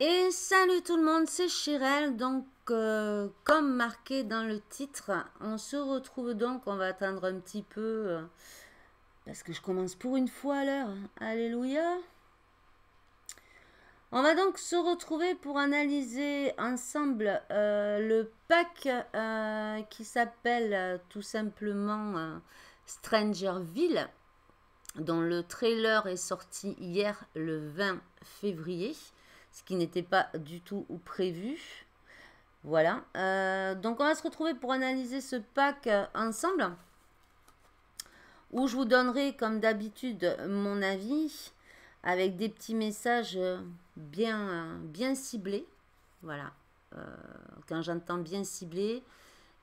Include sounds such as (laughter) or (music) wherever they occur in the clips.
Et salut tout le monde, c'est Chirel. Donc, euh, comme marqué dans le titre, on se retrouve donc, on va attendre un petit peu, euh, parce que je commence pour une fois à l'heure. Hein. Alléluia. On va donc se retrouver pour analyser ensemble euh, le pack qui s'appelle tout simplement Strangerville, dont le trailer est sorti hier le 20 février ce qui n'était pas du tout prévu. Voilà. Euh, donc, on va se retrouver pour analyser ce pack ensemble, où je vous donnerai, comme d'habitude, mon avis, avec des petits messages bien, bien ciblés. Voilà. Euh, quand j'entends bien ciblé,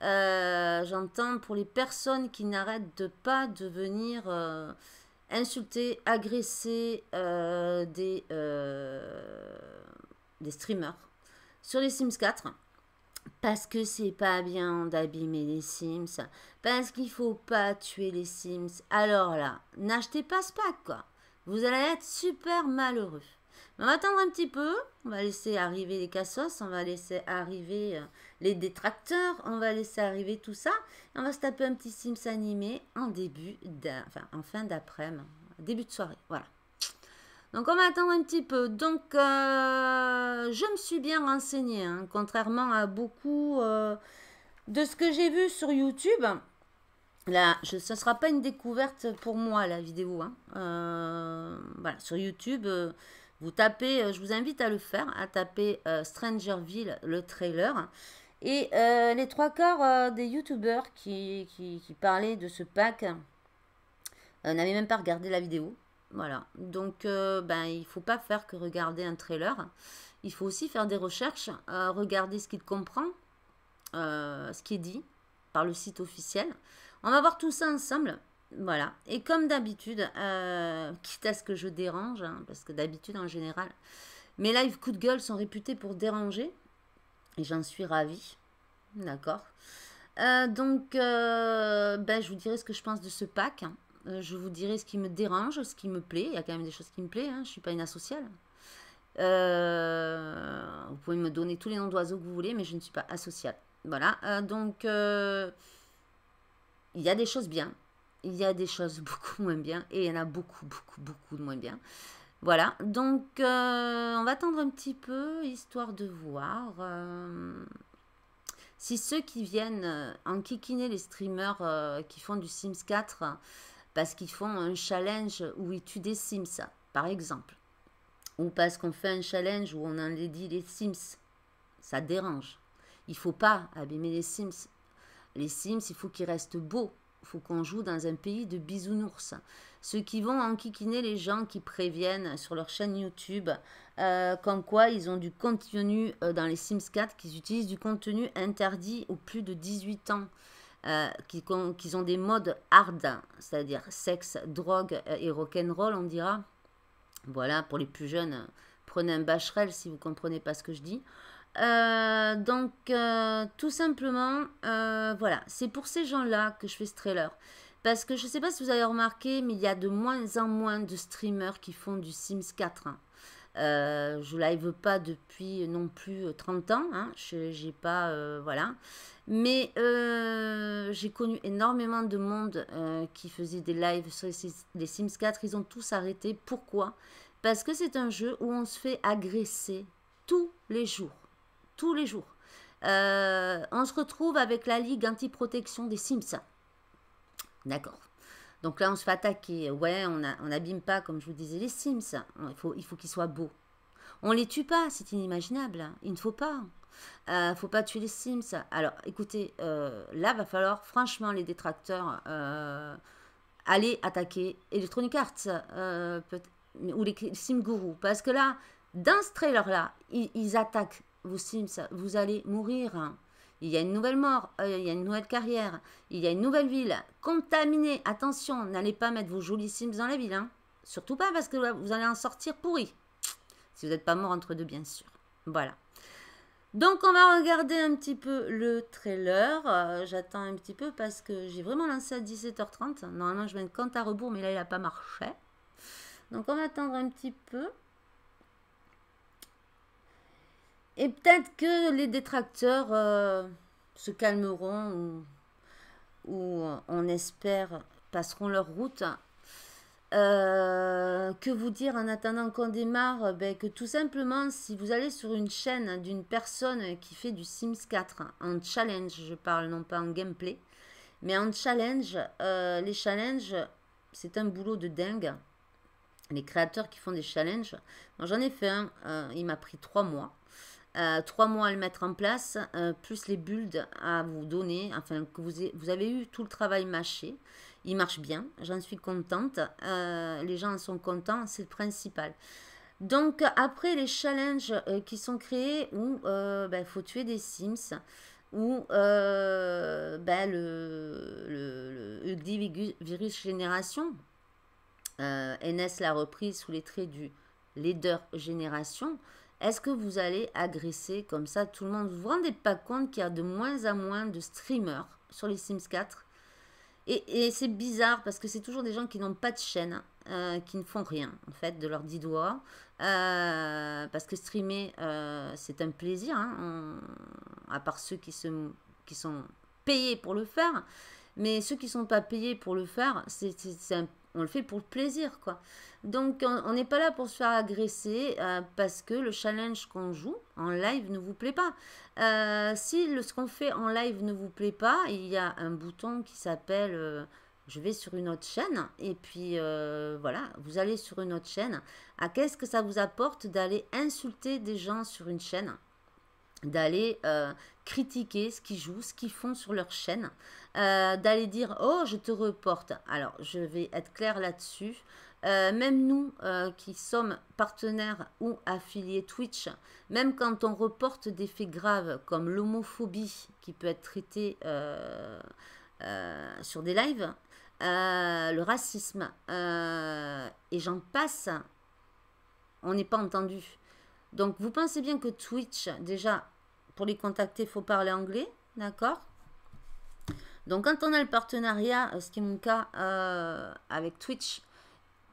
euh, j'entends pour les personnes qui n'arrêtent de pas de venir insulter, agresser des, des streamers sur les Sims 4 parce que c'est pas bien d'abîmer les Sims, parce qu'il faut pas tuer les Sims. Alors là, n'achetez pas ce pack quoi. Vous allez être super malheureux. on va attendre un petit peu, on va laisser arriver les cassos, on va laisser arriver euh, les détracteurs, on va laisser arriver tout ça. on va se taper un petit Sims animé en début, en fin d'après-midi, début de soirée, voilà. Donc on va attendre un petit peu. Donc euh, je me suis bien renseignée, hein, contrairement à beaucoup euh, de ce que j'ai vu sur YouTube. Là, ce ne sera pas une découverte pour moi la vidéo. Hein. Euh, voilà, sur YouTube, vous tapez, je vous invite à le faire, à taper Strangerville, le trailer. Et les trois quarts des YouTubers qui, qui, qui parlaient de ce pack n'avaient même pas regardé la vidéo. Voilà. Donc, euh, ben, il ne faut pas faire que regarder un trailer. Il faut aussi faire des recherches, euh, regarder ce qu'il comprend, euh, ce qui est dit par le site officiel. On va voir tout ça ensemble. Voilà. Et comme d'habitude, quitte à ce que je dérange, hein, parce que d'habitude en général, mes live coup de gueule sont réputés pour déranger. Et j'en suis ravie. D'accord. donc, ben, je vous dirai ce que je pense de ce pack. Hein. Euh, je vous dirai ce qui me dérange, ce qui me plaît. Il y a quand même des choses qui me plaisent, hein. je ne suis pas une asociale. Euh, vous pouvez me donner tous les noms d'oiseaux que vous voulez, mais je ne suis pas asociale. Voilà, euh, donc il y a des choses bien, il y a des choses (laughs) beaucoup moins bien, et il y en a beaucoup, beaucoup, beaucoup de moins bien. Voilà, donc on va attendre un petit peu, histoire de voir si ceux qui viennent en enquiquiner les streamers qui font du Sims 4 parce qu'ils font un challenge où ils tuent des Sims, par exemple. Ou parce qu'on fait un challenge où on enlaidit les Sims. Ça dérange. Il faut pas abîmer les Sims. Les Sims, il faut qu'ils restent beaux. Il faut qu'on joue dans un pays de bisounours. Ceux qui vont enquiquiner les gens qui préviennent sur leur chaîne YouTube, euh, comme quoi ils ont du contenu euh, dans les Sims 4, qu'ils utilisent du contenu interdit aux plus de 18 ans. Euh, qui, ont des modes hard, c'est-à-dire sexe, drogue euh, et rock'n'roll, on dira. Voilà, pour les plus jeunes, prenez un bacherel si vous ne comprenez pas ce que je dis. Euh, donc, tout simplement, voilà, c'est pour ces gens-là que je fais ce trailer. Parce que je ne sais pas si vous avez remarqué, mais il y a de moins en moins de streamers qui font du Sims 4. Je hein. Euh, je live pas depuis non plus 30 ans. Hein. Je n'ai pas. voilà. Mais euh, j'ai connu énormément de monde euh, qui faisait des lives sur les Sims 4. Ils ont tous arrêté. Pourquoi Parce que c'est un jeu où on se fait agresser tous les jours. Tous les jours. Euh, on se retrouve avec la Ligue anti-protection des Sims. D'accord. Donc là, on se fait attaquer. Ouais, on n'abîme pas, comme je vous disais, les Sims. il faut qu'ils soient beaux. On les tue pas, c'est inimaginable. Hein. Il ne faut pas. ne euh, faut pas tuer les Sims. Alors, écoutez, euh, là, va falloir, franchement, les détracteurs, euh, aller attaquer Electronic Arts ou les Sims Guru. Parce que là, dans ce trailer-là, ils, attaquent vos Sims. Vous allez mourir. Hein. Il y a une nouvelle mort, il y a une nouvelle carrière, il y a une nouvelle ville contaminée. Attention, n'allez pas mettre vos jolis Sims dans la ville. Hein. Surtout pas parce que vous allez en sortir pourri. Si vous n'êtes pas mort entre deux, bien sûr. Voilà. Donc on va regarder un petit peu le trailer. Euh, j'attends un petit peu parce que j'ai vraiment lancé à 17h30. Normalement je mets quand compte à rebours mais là il n'a pas marché. Donc on va attendre un petit peu. Et peut-être que les détracteurs euh, se calmeront ou, euh, on espère passeront leur route euh, que vous dire en attendant qu'on démarre ben, Que tout simplement, si vous allez sur une chaîne d'une personne qui fait du Sims 4, en challenge, je parle, non pas en gameplay, mais en challenge, euh, les challenges, c'est un boulot de dingue. Les créateurs qui font des challenges, j'en ai fait un, euh, il m'a pris trois mois. trois mois à le mettre en place, plus les builds à vous donner, enfin que vous avez eu tout le travail mâché il marche bien, j'en suis contente, euh, les gens sont contents, c'est le principal. Donc après les challenges euh, qui sont créés où il euh, ben, faut tuer des Sims, où ben, le, Virus Génération, NS l'a repris sous les traits du Leader Génération, est-ce que vous allez agresser comme ça tout le monde Vous vous rendez pas compte qu'il y a de moins en moins de streamers sur les Sims 4 et, c'est bizarre parce que c'est toujours des gens qui n'ont pas de chaîne, euh, qui ne font rien en fait de leur dix doigts. Euh, parce que streamer, euh, c'est un plaisir, hein, à part ceux qui, se, qui sont payés pour le faire. Mais ceux qui ne sont pas payés pour le faire, c'est un on le fait pour le plaisir, quoi. Donc, on n'est pas là pour se faire agresser euh, parce que le challenge qu'on joue en live ne vous plaît pas. Euh, si ce qu'on fait en live ne vous plaît pas, il y a un bouton qui s'appelle euh, je vais sur une autre chaîne et puis voilà, vous allez sur une autre chaîne. À qu'est-ce que ça vous apporte d'aller insulter des gens sur une chaîne, d'aller critiquer ce qu'ils jouent, ce qu'ils font sur leur chaîne euh, d'aller dire oh je te reporte. Alors je vais être clair là-dessus. Euh, même nous euh, qui sommes partenaires ou affiliés Twitch, même quand on reporte des faits graves comme l'homophobie qui peut être traitée sur des lives, le racisme et j'en passe, on n'est pas entendu. Donc vous pensez bien que Twitch, déjà, pour les contacter, il faut parler anglais, d'accord donc quand on a le partenariat, euh, ce qui est mon cas euh, avec Twitch,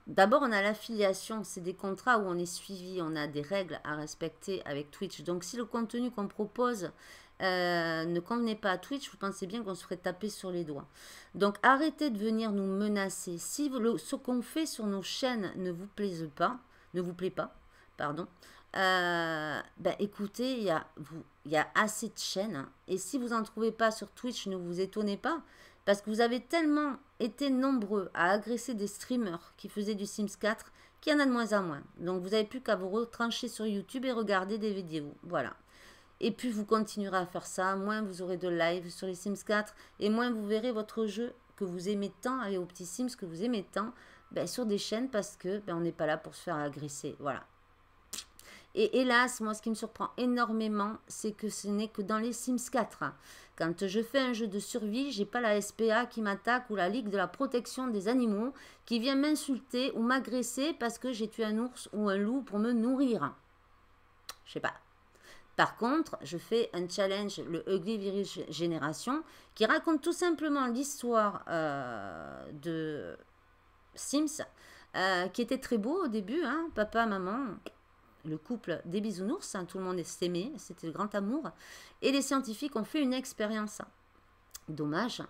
d'abord on a l'affiliation, c'est des contrats où on est suivi, on a des règles à respecter avec Twitch. Donc si le contenu qu'on propose euh, ne convenait pas à Twitch, vous pensez bien qu'on se ferait taper sur les doigts. Donc arrêtez de venir nous menacer. Si ce qu'on fait sur nos chaînes ne vous plaise pas, ne vous plaît pas, pardon, ben écoutez, il y, a, assez de chaînes. Hein. et si vous en trouvez pas sur Twitch, ne vous étonnez pas. Parce que vous avez tellement été nombreux à agresser des streamers qui faisaient du Sims 4 qu'il y en a de moins en moins. Donc vous n'avez plus qu'à vous retrancher sur YouTube et regarder des vidéos. Voilà. Et puis vous continuerez à faire ça, moins vous aurez de live sur les Sims 4 et moins vous verrez votre jeu que vous aimez tant et aux petits Sims que vous aimez tant ben, sur des chaînes parce que ben, on n'est pas là pour se faire agresser. Voilà. Et hélas, moi, ce qui me surprend énormément, c'est que ce n'est que dans les Sims 4. Quand je fais un jeu de survie, j'ai pas la SPA qui m'attaque ou la Ligue de la protection des animaux qui vient m'insulter ou m'agresser parce que j'ai tué un ours ou un loup pour me nourrir. Je sais pas. Par contre, je fais un challenge, le Ugly Virus Génération, qui raconte tout simplement l'histoire euh, de Sims, euh, qui était très beau au début, hein, papa, maman, le couple des bisounours, hein, tout le monde est aimé, c'était le grand amour, et les scientifiques ont fait une expérience. Dommage,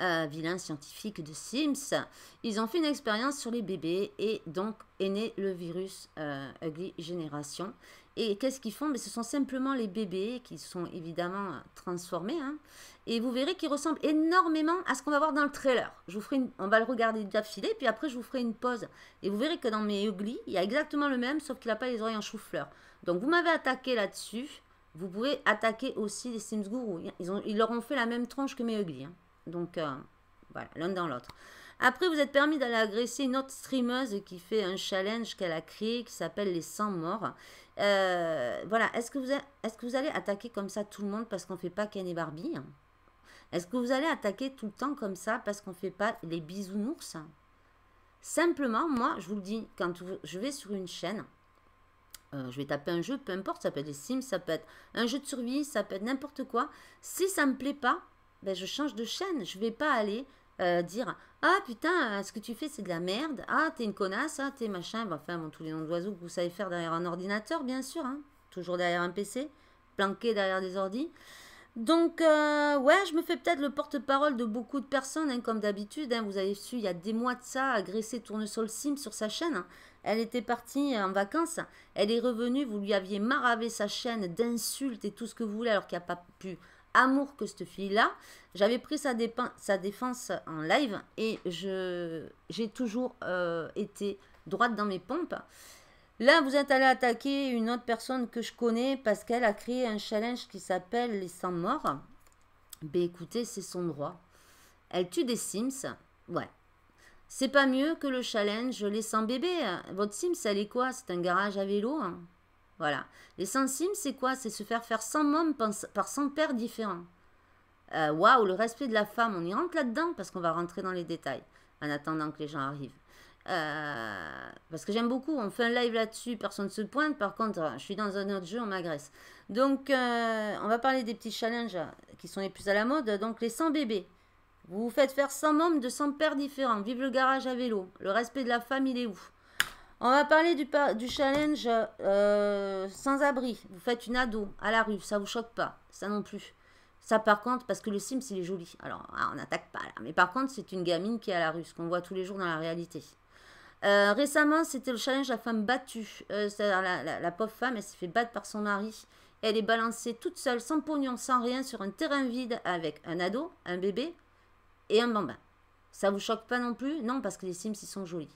euh, vilain scientifique de Sims, ils ont fait une expérience sur les bébés et donc est né le virus euh, Ugly Generation et qu'est-ce qu'ils font Mais Ce sont simplement les bébés qui sont évidemment euh, transformés. Hein. Et vous verrez qu'ils ressemblent énormément à ce qu'on va voir dans le trailer. Je vous ferai On va le regarder d'affilée, puis après je vous ferai une pause. Et vous verrez que dans mes ugly, il y a exactement le même, sauf qu'il n'a pas les oreilles en chou-fleur. Donc vous m'avez attaqué là-dessus. Vous pouvez attaquer aussi les Sims Guru. Ils, leur ont fait la même tronche que mes ugly. Hein. Donc euh, voilà, l'un dans l'autre. Après, vous êtes permis d'aller agresser une autre streameuse qui fait un challenge qu'elle a créé qui s'appelle les 100 morts euh, voilà, est-ce que, vous est que vous allez attaquer comme ça tout le monde parce qu'on ne fait pas Ken et Barbie Est-ce que vous allez attaquer tout le temps comme ça parce qu'on ne fait pas les bisounours Simplement, moi, je vous le dis, quand je vais sur une chaîne, euh, je vais taper un jeu, peu importe, ça peut être des Sims, ça peut être un jeu de survie, ça peut être n'importe quoi. Si ça ne me plaît pas, ben, je change de chaîne. Je ne vais pas aller euh, dire ah putain, euh, ce que tu fais, c'est de la merde. Ah, t'es une connasse, ah, t'es machin. Bah, enfin, bon, tous les noms d'oiseaux que vous savez faire derrière un ordinateur, bien sûr. Hein. Toujours derrière un PC, planqué derrière des ordis. Donc, euh, ouais, je me fais peut-être le porte-parole de beaucoup de personnes, hein, comme d'habitude. Hein. vous avez su, il y a des mois de ça, agresser Tournesol Sim sur sa chaîne. Hein. Elle était partie euh, en vacances. Elle est revenue, vous lui aviez maravé sa chaîne d'insultes et tout ce que vous voulez, alors qu'il n'y a pas pu amour que cette fille-là. J'avais pris sa, défense en live et j'ai toujours euh, été droite dans mes pompes. Là, vous êtes allé attaquer une autre personne que je connais parce qu'elle a créé un challenge qui s'appelle les 100 morts. Ben écoutez, c'est son droit. Elle tue des Sims. Ouais. C'est pas mieux que le challenge les 100 bébés. Votre Sims, elle est quoi C'est un garage à vélo hein voilà. Les 100 sims, c'est quoi C'est se faire faire 100 mômes par 100 pères différents. Euh, waouh, le respect de la femme, on y rentre là-dedans parce qu'on va rentrer dans les détails en attendant que les gens arrivent. Euh, parce que j'aime beaucoup, on fait un live là-dessus, personne ne se pointe. Par contre, je suis dans un autre jeu, on m'agresse. Donc, euh, on va parler des petits challenges qui sont les plus à la mode. Donc, les 100 bébés. Vous vous faites faire 100 membres de 100 pères différents. Vive le garage à vélo. Le respect de la femme, il est où on va parler du, du challenge euh, sans-abri. Vous faites une ado à la rue, ça vous choque pas, ça non plus. Ça par contre, parce que le Sims, il est joli. Alors, ah, on n'attaque pas là. Mais par contre, c'est une gamine qui est à la rue, ce qu'on voit tous les jours dans la réalité. Euh, récemment, c'était le challenge la femme battue. Euh, c'est-à-dire la, pauvre femme, elle s'est fait battre par son mari. Elle est balancée toute seule, sans pognon, sans rien, sur un terrain vide avec un ado, un bébé et un bambin. Ça vous choque pas non plus Non, parce que les Sims, ils sont jolis.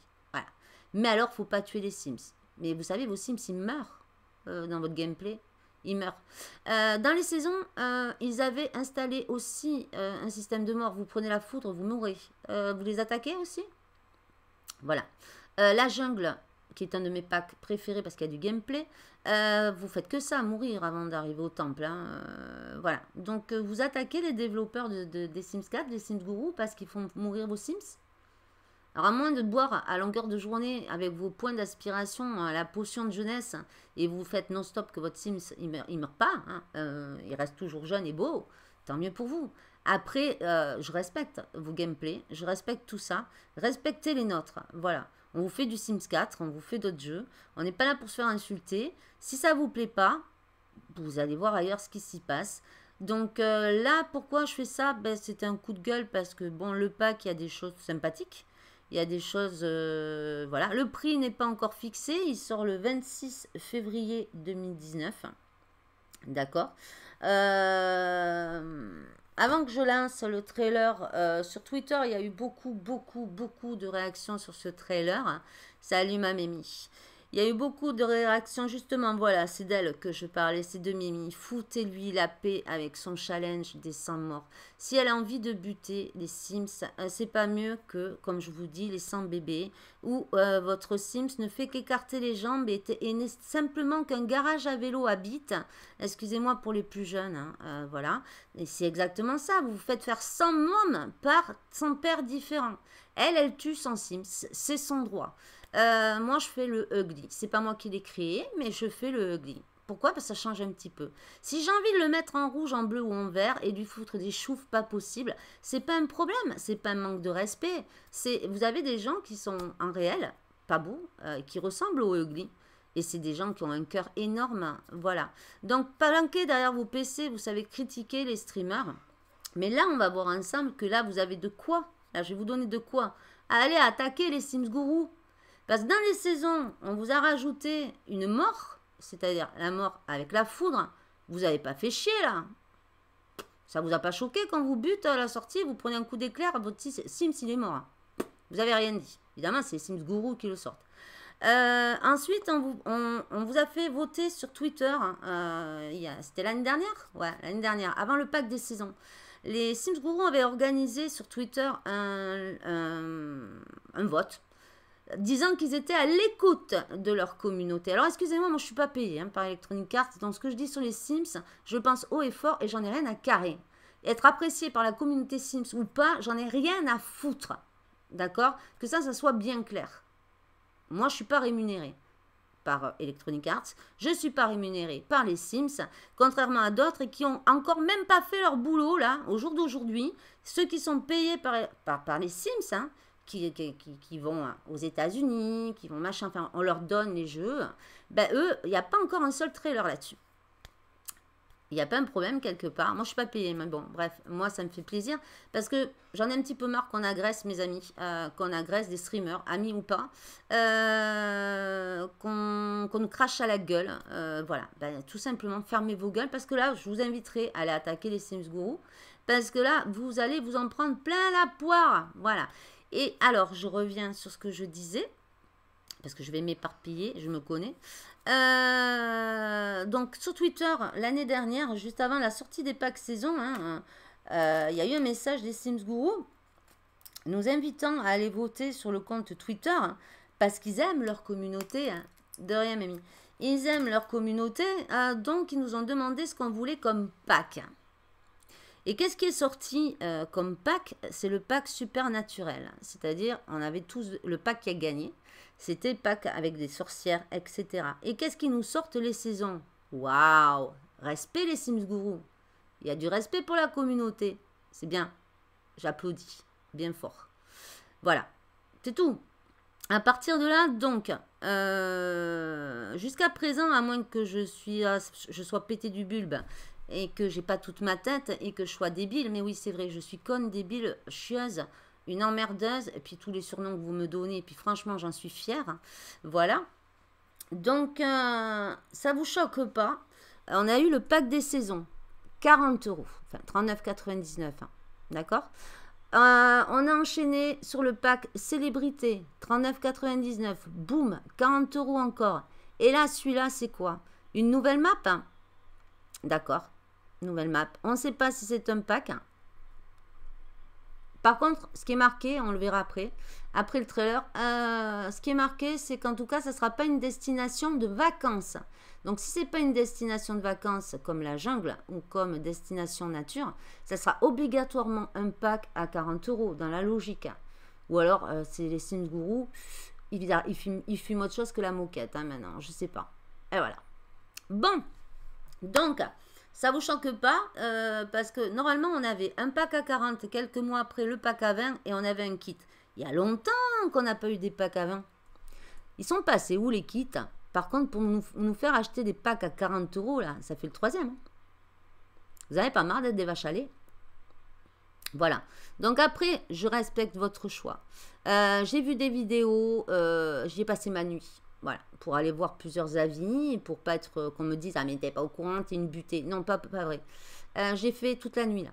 Mais alors, faut pas tuer les Sims. Mais vous savez, vos Sims, ils meurent euh, dans votre gameplay. Ils meurent. Euh, dans les saisons, euh, ils avaient installé aussi un système de mort. Vous prenez la foudre, vous mourrez. vous les attaquez aussi Voilà. la jungle, qui est un de mes packs préférés parce qu'il y a du gameplay, vous faites que ça, mourir avant d'arriver au temple. Hein, voilà. Donc, vous attaquez les développeurs de, des Sims 4, des Sims Guru, parce qu'ils font mourir vos Sims. Alors à moins de boire à longueur de journée avec vos points d'aspiration euh, la potion de jeunesse et vous faites non-stop que votre Sims il meurt, pas, hein, euh, il reste toujours jeune et beau, tant mieux pour vous. Après, euh, je respecte vos gameplays, je respecte tout ça, respectez les nôtres, voilà. On vous fait du Sims 4, on vous fait d'autres jeux, on n'est pas là pour se faire insulter. Si ça ne vous plaît pas, vous allez voir ailleurs ce qui s'y passe. Donc là, pourquoi je fais ça ben, C'est un coup de gueule parce que bon, le pack, il y a des choses sympathiques. Il y a des choses... Euh, voilà, le prix n'est pas encore fixé. Il sort le 26 février 2019. D'accord euh, Avant que je lance le trailer euh, sur Twitter, il y a eu beaucoup, beaucoup, beaucoup de réactions sur ce trailer. Salut ma mémie. Il y a eu beaucoup de réactions, justement, voilà, c'est d'elle que je parlais, c'est de Mimi. Foutez-lui la paix avec son challenge des 100 morts. Si elle a envie de buter les Sims, euh, c'est pas mieux que, comme je vous dis, les 100 bébés, où euh, votre Sims ne fait qu'écarter les jambes et, et n'est simplement qu'un garage à vélo habite. Excusez-moi pour les plus jeunes, hein, euh, voilà. Et c'est exactement ça, vous vous faites faire 100 mômes par 100 pères différents. Elle, elle tue son Sims, c'est son droit. Euh, moi, je fais le ugly. C'est pas moi qui l'ai créé, mais je fais le ugly. Pourquoi Parce que ça change un petit peu. Si j'ai envie de le mettre en rouge, en bleu ou en vert et lui foutre des choufs pas possible, c'est pas un problème, c'est pas un manque de respect. C'est Vous avez des gens qui sont en réel, pas beaux, euh, qui ressemblent au ugly. Et c'est des gens qui ont un cœur énorme. Voilà. Donc, palanquer derrière vos PC, vous savez critiquer les streamers. Mais là, on va voir ensemble que là, vous avez de quoi. Là, je vais vous donner de quoi. Allez attaquer les Sims gourous. Parce que dans les saisons, on vous a rajouté une mort, c'est-à-dire la mort avec la foudre. Vous n'avez pas fait chier là. Ça vous a pas choqué quand vous butez à la sortie, vous prenez un coup d'éclair, votre Sims il est mort. Hein. Vous n'avez rien dit. Évidemment, c'est les Sims Guru qui le sortent. Euh, ensuite, on vous, a fait voter sur Twitter. Hein, euh, c'était l'année dernière Ouais, l'année dernière, avant le pack des saisons. Les Sims Guru avaient organisé sur Twitter un vote disant qu'ils étaient à l'écoute de leur communauté. Alors excusez-moi, moi je suis pas payé hein, par Electronic Arts, dans ce que je dis sur les Sims, je pense haut et fort et j'en ai rien à carrer. Être apprécié par la communauté Sims ou pas, j'en ai rien à foutre. D'accord Que ça, ça soit bien clair. Moi, je suis pas rémunéré par euh, Electronic Arts, je ne suis pas rémunéré par les Sims, contrairement à d'autres qui ont encore même pas fait leur boulot là, au jour d'aujourd'hui. Ceux qui sont payés par, par, par les Sims, hein, qui, vont aux États-Unis, qui vont machin, enfin, on leur donne les jeux, ben eux, il n'y a pas encore un seul trailer là-dessus. Il n'y a pas un problème quelque part. Moi, je ne suis pas payée, mais bon, bref, moi, ça me fait plaisir parce que j'en ai un petit peu marre qu'on agresse mes amis, euh, qu'on agresse des streamers, amis ou pas, euh, qu'on nous crache à la gueule. Euh, voilà, ben, tout simplement, fermez vos gueules parce que là, je vous inviterai à aller attaquer les Sims Guru parce que là, vous allez vous en prendre plein la poire. Voilà. Et alors, je reviens sur ce que je disais, parce que je vais m'éparpiller, je me connais. Euh, donc, sur Twitter, l'année dernière, juste avant la sortie des packs saison, hein, euh, il y a eu un message des Sims Guru nous invitant à aller voter sur le compte Twitter hein, parce qu'ils aiment leur communauté. Hein. De rien, Mamie. Ils aiment leur communauté, euh, donc ils nous ont demandé ce qu'on voulait comme pack. Et qu'est-ce qui est sorti euh, comme pack C'est le pack naturel. C'est-à-dire, on avait tous le pack qui a gagné. C'était le pack avec des sorcières, etc. Et qu'est-ce qui nous sortent les saisons Waouh Respect les Sims gourous, Il y a du respect pour la communauté. C'est bien. J'applaudis. Bien fort. Voilà. C'est tout. À partir de là, donc, euh, jusqu'à présent, à moins que je, suis, je sois pété du bulbe, et que j'ai pas toute ma tête et que je sois débile. Mais oui, c'est vrai, je suis conne, débile, chieuse, une emmerdeuse, et puis tous les surnoms que vous me donnez, et puis franchement, j'en suis fière. Voilà. Donc, ça euh, ça vous choque pas. On a eu le pack des saisons, 40 euros, enfin 39,99, hein. d'accord euh, on a enchaîné sur le pack célébrité, 39,99, boum, 40 euros encore. Et là, celui-là, c'est quoi Une nouvelle map D'accord. Nouvelle map. On ne sait pas si c'est un pack. Par contre, ce qui est marqué, on le verra après, après le trailer, euh, ce qui est marqué, c'est qu'en tout cas, ce ne sera pas une destination de vacances. Donc, si ce n'est pas une destination de vacances comme la jungle ou comme destination nature, ça sera obligatoirement un pack à 40 euros dans la logique. Ou alors, euh, c'est les Sims Guru, ils, fument, autre chose que la moquette hein, maintenant, je ne sais pas. Et voilà. Bon, donc, ça vous choque pas euh, parce que normalement on avait un pack à 40 quelques mois après le pack à 20 et on avait un kit. Il y a longtemps qu'on n'a pas eu des packs à 20. Ils sont passés où les kits Par contre, pour nous, faire acheter des packs à 40 euros, là, ça fait le troisième. Hein. Vous n'avez pas marre d'être des vaches à lait Voilà. Donc après, je respecte votre choix. Euh, j'ai vu des vidéos, euh, j'ai passé ma nuit. Voilà, pour aller voir plusieurs avis, pour pas être euh, qu'on me dise ah mais t'es pas au courant, t'es une butée. Non, pas, pas vrai. Euh, j'ai fait toute la nuit là.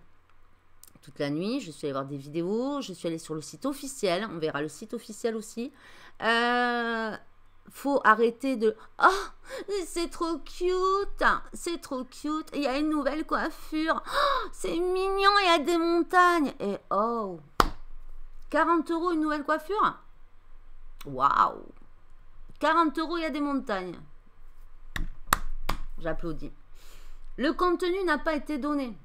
Toute la nuit, je suis allée voir des vidéos, je suis allée sur le site officiel, on verra le site officiel aussi. Euh, faut arrêter de Oh, c'est trop cute, c'est trop cute, il y a une nouvelle coiffure, oh, c'est mignon, il y a des montagnes. Et oh, 40 euros une nouvelle coiffure Waouh 40 euros, il y a des montagnes. J'applaudis. Le contenu n'a pas été donné.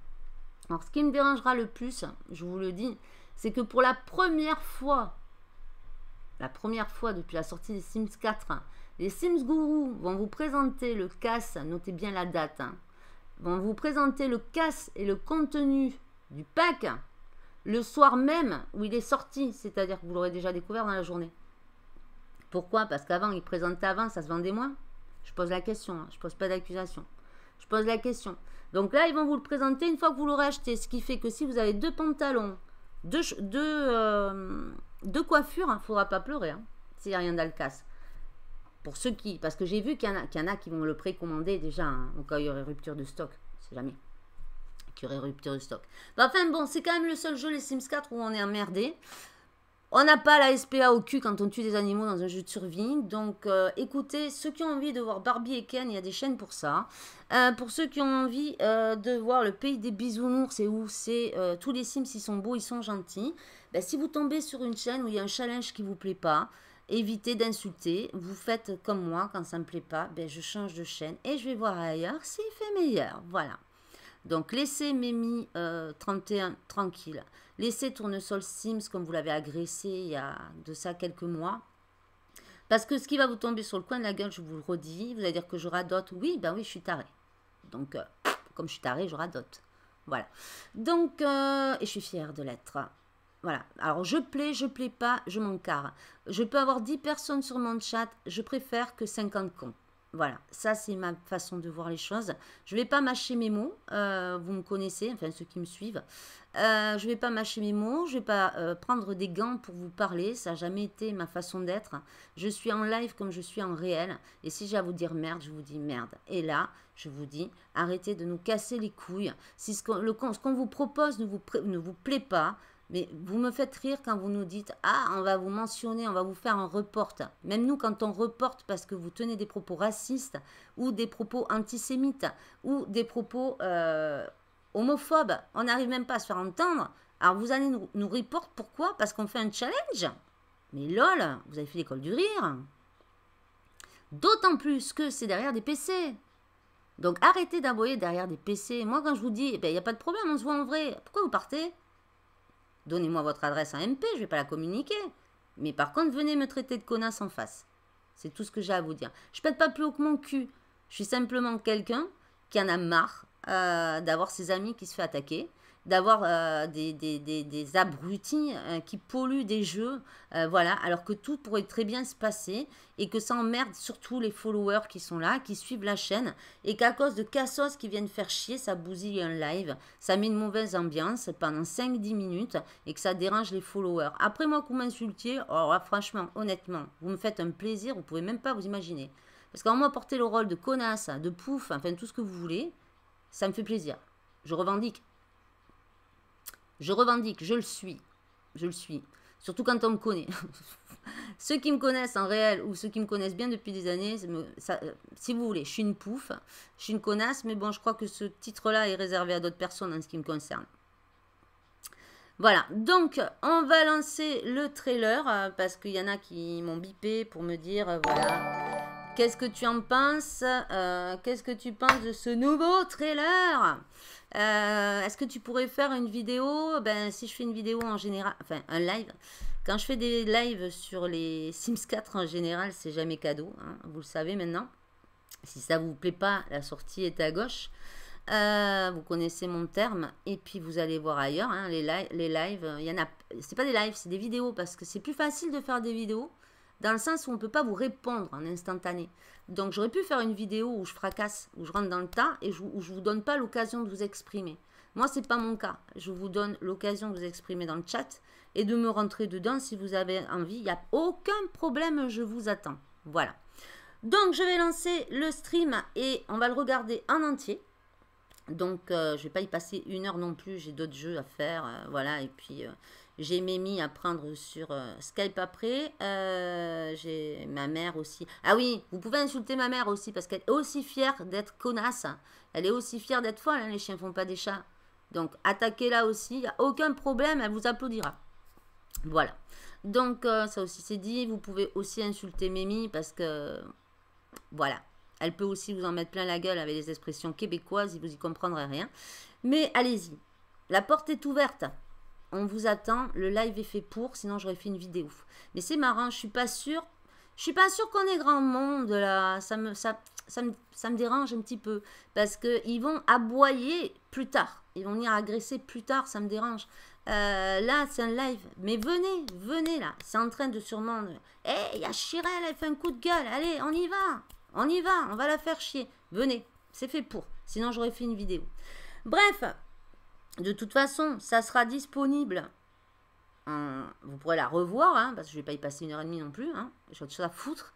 Alors, ce qui me dérangera le plus, je vous le dis, c'est que pour la première fois, la première fois depuis la sortie des Sims 4, les Sims Gourous vont vous présenter le casse, notez bien la date, hein, vont vous présenter le casse et le contenu du pack le soir même où il est sorti, c'est-à-dire que vous l'aurez déjà découvert dans la journée. Pourquoi Parce qu'avant, ils présentaient avant, ça se vendait moins. Je pose la question, je hein. je pose pas d'accusation. Je pose la question. Donc là, ils vont vous le présenter une fois que vous l'aurez acheté. Ce qui fait que si vous avez deux pantalons, deux, deux, euh, deux coiffures, il hein, ne faudra pas pleurer hein, s'il n'y a rien d'alcas. Pour ceux qui. Parce que j'ai vu qu'il y, en a qui vont le précommander déjà, En cas il y aurait rupture de stock. C'est jamais qu'il y aurait rupture de stock. Bah, enfin bon, c'est quand même le seul jeu, les Sims 4, où on est emmerdé. On n'a pas la SPA au cul quand on tue des animaux dans un jeu de survie. Donc euh, écoutez, ceux qui ont envie de voir Barbie et Ken, il y a des chaînes pour ça. Euh, pour ceux qui ont envie euh, de voir le pays des bisounours, c'est où c'est tous les Sims, ils sont beaux, ils sont gentils. Ben, si vous tombez sur une chaîne où il y a un challenge qui vous plaît pas, évitez d'insulter. Vous faites comme moi, quand ça me plaît pas, ben, je change de chaîne et je vais voir ailleurs s'il fait meilleur. Voilà. Donc laissez Mémi 31 tranquille laissez Tournesol Sims comme vous l'avez agressé il y a de ça quelques mois. Parce que ce qui va vous tomber sur le coin de la gueule, je vous le redis, vous allez dire que je radote. Oui, ben oui, je suis taré. Donc, euh, comme je suis taré, je radote. Voilà. Donc, euh, et je suis fière de l'être. Voilà. Alors, je plais, je plais pas, je m'encarre. Je peux avoir 10 personnes sur mon chat, je préfère que 50 cons. Voilà, ça c'est ma façon de voir les choses. Je ne vais pas mâcher mes mots, euh, vous me connaissez, enfin ceux qui me suivent. Euh, je ne vais pas mâcher mes mots, je ne vais pas euh, prendre des gants pour vous parler, ça n'a jamais été ma façon d'être. Je suis en live comme je suis en réel, et si j'ai à vous dire merde, je vous dis merde. Et là, je vous dis, arrêtez de nous casser les couilles. Si ce qu'on vous propose ne vous, ne vous plaît pas, mais vous me faites rire quand vous nous dites Ah, on va vous mentionner, on va vous faire un report. Même nous, quand on reporte parce que vous tenez des propos racistes ou des propos antisémites ou des propos euh, homophobe, on n'arrive même pas à se faire entendre. Alors vous allez nous, nous pourquoi Parce qu'on fait un challenge Mais lol, vous avez fait l'école du rire. D'autant plus que c'est derrière des PC. Donc arrêtez d'aboyer derrière des PC. Moi quand je vous dis, eh ben, il n'y a pas de problème, on se voit en vrai. Pourquoi vous partez Donnez-moi votre adresse en MP, je ne vais pas la communiquer. Mais par contre, venez me traiter de connasse en face. C'est tout ce que j'ai à vous dire. Je pète pas plus haut que mon cul. Je suis simplement quelqu'un qui en a marre euh, d'avoir ses amis qui se fait attaquer, d'avoir euh, des, abrutis euh, qui polluent des jeux, voilà, alors que tout pourrait très bien se passer et que ça emmerde surtout les followers qui sont là, qui suivent la chaîne et qu'à cause de cassos qui viennent faire chier, ça bousille un live, ça met une mauvaise ambiance pendant 5-10 minutes et que ça dérange les followers. Après moi, que vous m'insultiez, oh, ah, franchement, honnêtement, vous me faites un plaisir, vous pouvez même pas vous imaginer. Parce qu'en moi, porter le rôle de connasse, de pouf, enfin tout ce que vous voulez, ça me fait plaisir. Je revendique. Je revendique, je le suis. Je le suis. Surtout quand on me connaît. (laughs) ceux qui me connaissent en réel ou ceux qui me connaissent bien depuis des années, euh, si vous voulez, je suis une pouffe, je suis une connasse, mais bon, je crois que ce titre-là est réservé à d'autres personnes en ce qui me concerne. Voilà, donc on va lancer le trailer euh, parce qu'il y en a qui m'ont bipé pour me dire euh, voilà. Qu'est-ce que tu en penses euh, Qu'est-ce que tu penses de ce nouveau trailer euh, Est-ce que tu pourrais faire une vidéo Ben, si je fais une vidéo en général, enfin un live. Quand je fais des lives sur les Sims 4 en général, c'est jamais cadeau. Hein, vous le savez maintenant. Si ça vous plaît pas, la sortie est à gauche. Euh, vous connaissez mon terme. Et puis vous allez voir ailleurs hein, les, les lives. Il y en a. C'est pas des lives, c'est des vidéos parce que c'est plus facile de faire des vidéos dans le sens où on ne peut pas vous répondre en instantané. Donc j'aurais pu faire une vidéo où je fracasse, où je rentre dans le tas et où je ne vous donne pas l'occasion de vous exprimer. Moi, ce n'est pas mon cas. Je vous donne l'occasion de vous exprimer dans le chat et de me rentrer dedans si vous avez envie. Il n'y a aucun problème, je vous attends. Voilà. Donc je vais lancer le stream et on va le regarder en entier. Donc, euh, je ne vais pas y passer une heure non plus. J'ai d'autres jeux à faire. Euh, voilà. Et puis, euh, j'ai Mémi à prendre sur euh, Skype après. Euh, j'ai ma mère aussi. Ah oui, vous pouvez insulter ma mère aussi parce qu'elle est aussi fière d'être connasse. Elle est aussi fière d'être folle. Hein, les chiens font pas des chats. Donc attaquez-la aussi. Il Y a aucun problème, elle vous applaudira. Voilà. Donc euh, ça aussi c'est dit. Vous pouvez aussi insulter Mémi parce que voilà. Elle peut aussi vous en mettre plein la gueule avec les expressions québécoises, vous y comprendrez rien. Mais allez-y. La porte est ouverte on vous attend. Le live est fait pour, sinon j'aurais fait une vidéo. Mais c'est marrant, je suis pas sûr Je suis pas sûr qu'on ait grand monde là. Ça me, ça, me, dérange un petit peu. Parce qu'ils vont aboyer plus tard. Ils vont venir agresser plus tard, ça me dérange. Euh, là, c'est un live. Mais venez, venez là. C'est en train de sûrement... Eh, il y a Chirel, elle fait un coup de gueule. Allez, on y va. On y va, on va la faire chier. Venez, c'est fait pour. Sinon, j'aurais fait une vidéo. Bref, de toute façon, ça sera disponible. Hein, vous pourrez la revoir, hein, parce que je ne vais pas y passer une heure et demie non plus. Hein. J'ai autre chose à foutre.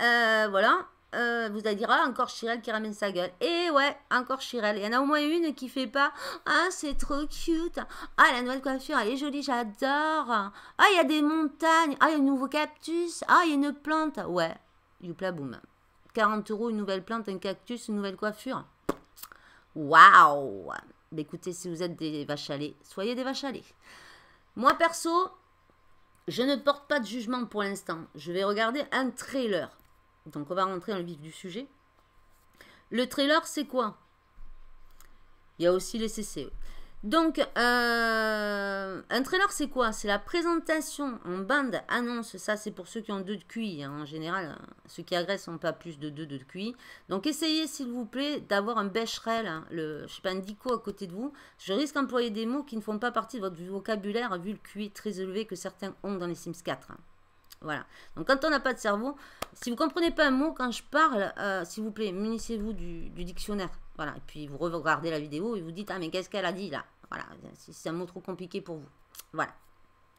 Euh, voilà. Euh, vous allez dire, ah, encore Chirel qui ramène sa gueule. Et ouais, encore Chirel. Il y en a au moins une qui fait pas, ah, c'est trop cute. Ah, la nouvelle coiffure, elle est jolie, j'adore. Ah, il y a des montagnes. Ah, il y a un nouveau cactus. Ah, il y a une plante. Ouais, youpla boum. 40 euros, une nouvelle plante, un cactus, une nouvelle coiffure. Waouh bah, écoutez, si vous êtes des vaches à lait, soyez des vaches à lait. Moi, perso, je ne porte pas de jugement pour l'instant. Je vais regarder un trailer. Donc, on va rentrer dans le vif du sujet. Le trailer, c'est quoi Il y a aussi les CCE. Donc, euh, un trailer, c'est quoi C'est la présentation en bande annonce. Ça, c'est pour ceux qui ont deux de QI. Hein, en général, hein. ceux qui agressent n'ont pas plus de deux de QI. Donc, essayez, s'il vous plaît, d'avoir un becherel, hein, le, sais pas, un dico à côté de vous. Je risque d'employer des mots qui ne font pas partie de votre vocabulaire, vu le QI très élevé que certains ont dans les Sims 4. Voilà. Donc, quand on n'a pas de cerveau, si vous comprenez pas un mot quand je parle, euh, s'il vous plaît, munissez-vous du dictionnaire. Voilà, et puis vous regardez la vidéo et vous dites, ah mais qu'est-ce qu'elle a dit là Voilà, c'est un mot trop compliqué pour vous. Voilà.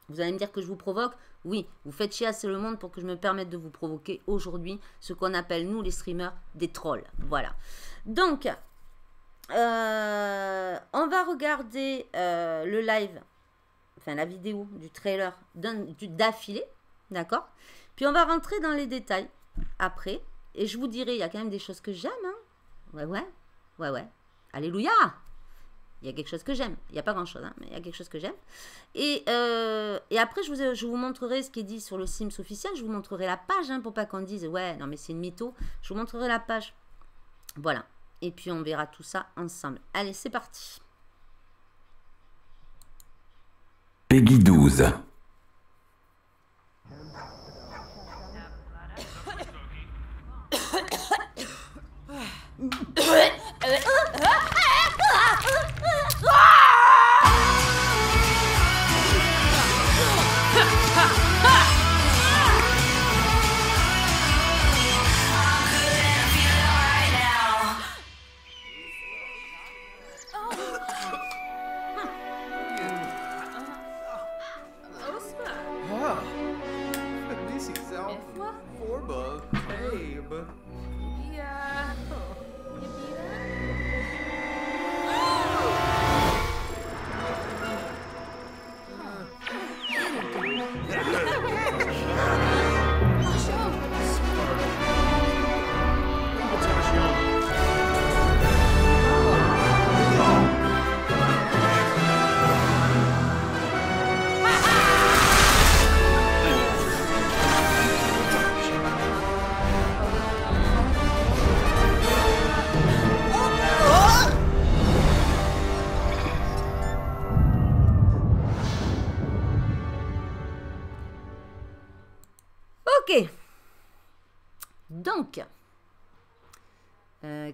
Vous allez me dire que je vous provoque Oui, vous faites chier assez le monde pour que je me permette de vous provoquer aujourd'hui, ce qu'on appelle, nous les streamers, des trolls. Voilà. Donc, euh, on va regarder euh, le live, enfin la vidéo du trailer d'affilée, d'accord Puis on va rentrer dans les détails après, et je vous dirai, il y a quand même des choses que j'aime, hein Ouais, ouais. Ouais, ouais. Alléluia il y a quelque chose que j'aime. Il n'y a pas grand-chose, mais il y a quelque chose que j'aime. Et, après, je vous, je vous montrerai ce qui est dit sur le Sims officiel. Je vous montrerai la page hein, pour pas qu'on dise, ouais, non, mais c'est une mytho. Je vous montrerai la page. Voilà. Et puis, on verra tout ça ensemble. Allez, c'est parti. Peggy 12. Uh,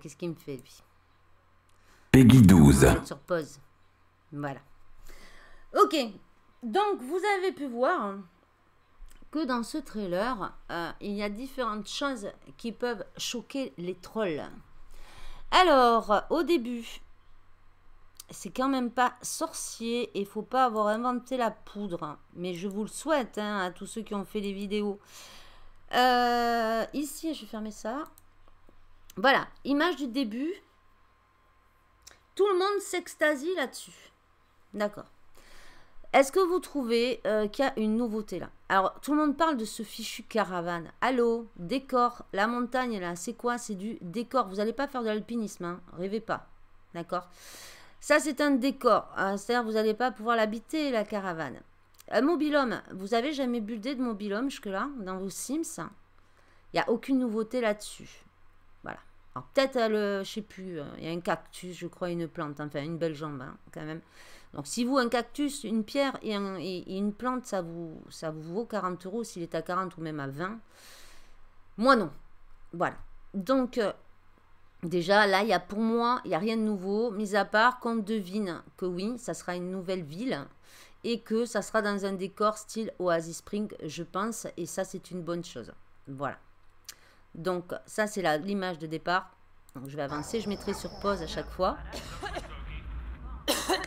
qu'est-ce qu'il me fait, lui Peggy 12. Sur pause. Voilà. Ok. Donc, vous avez pu voir que dans ce trailer, euh, il y a différentes choses qui peuvent choquer les trolls. Alors, au début, c'est quand même pas sorcier et faut pas avoir inventé la poudre. Mais je vous le souhaite hein, à tous ceux qui ont fait les vidéos. Euh, ici, je vais fermer ça. Voilà, image du début. Tout le monde s'extasie là-dessus. D'accord. Est-ce que vous trouvez euh, qu'il y a une nouveauté là Alors, tout le monde parle de ce fichu caravane. Allô, décor, la montagne là, c'est quoi C'est du décor. Vous n'allez pas faire de l'alpinisme, hein rêvez pas. D'accord Ça, c'est un décor. Hein. C'est-à-dire, vous n'allez pas pouvoir l'habiter, la caravane. Un euh, mobilhome, vous avez jamais buildé de mobilhome jusque-là dans vos Sims Il n'y a aucune nouveauté là-dessus. Alors peut-être elle, euh, je sais plus, euh, il y a un cactus, je crois, une plante, enfin une belle jambe hein, quand même. Donc si vous, un cactus, une pierre et, une plante, ça vous, ça vous vaut 40 euros s'il est à 40 ou même à 20. Moi non. Voilà. Donc euh, déjà là, il y a pour moi, il n'y a rien de nouveau, mis à part qu'on devine que oui, ça sera une nouvelle ville et que ça sera dans un décor style Oasis Spring, je pense, et ça c'est une bonne chose. Voilà. Donc ça, c'est l'image de départ. je vais avancer, je mettrai sur pause à chaque fois. (coughs)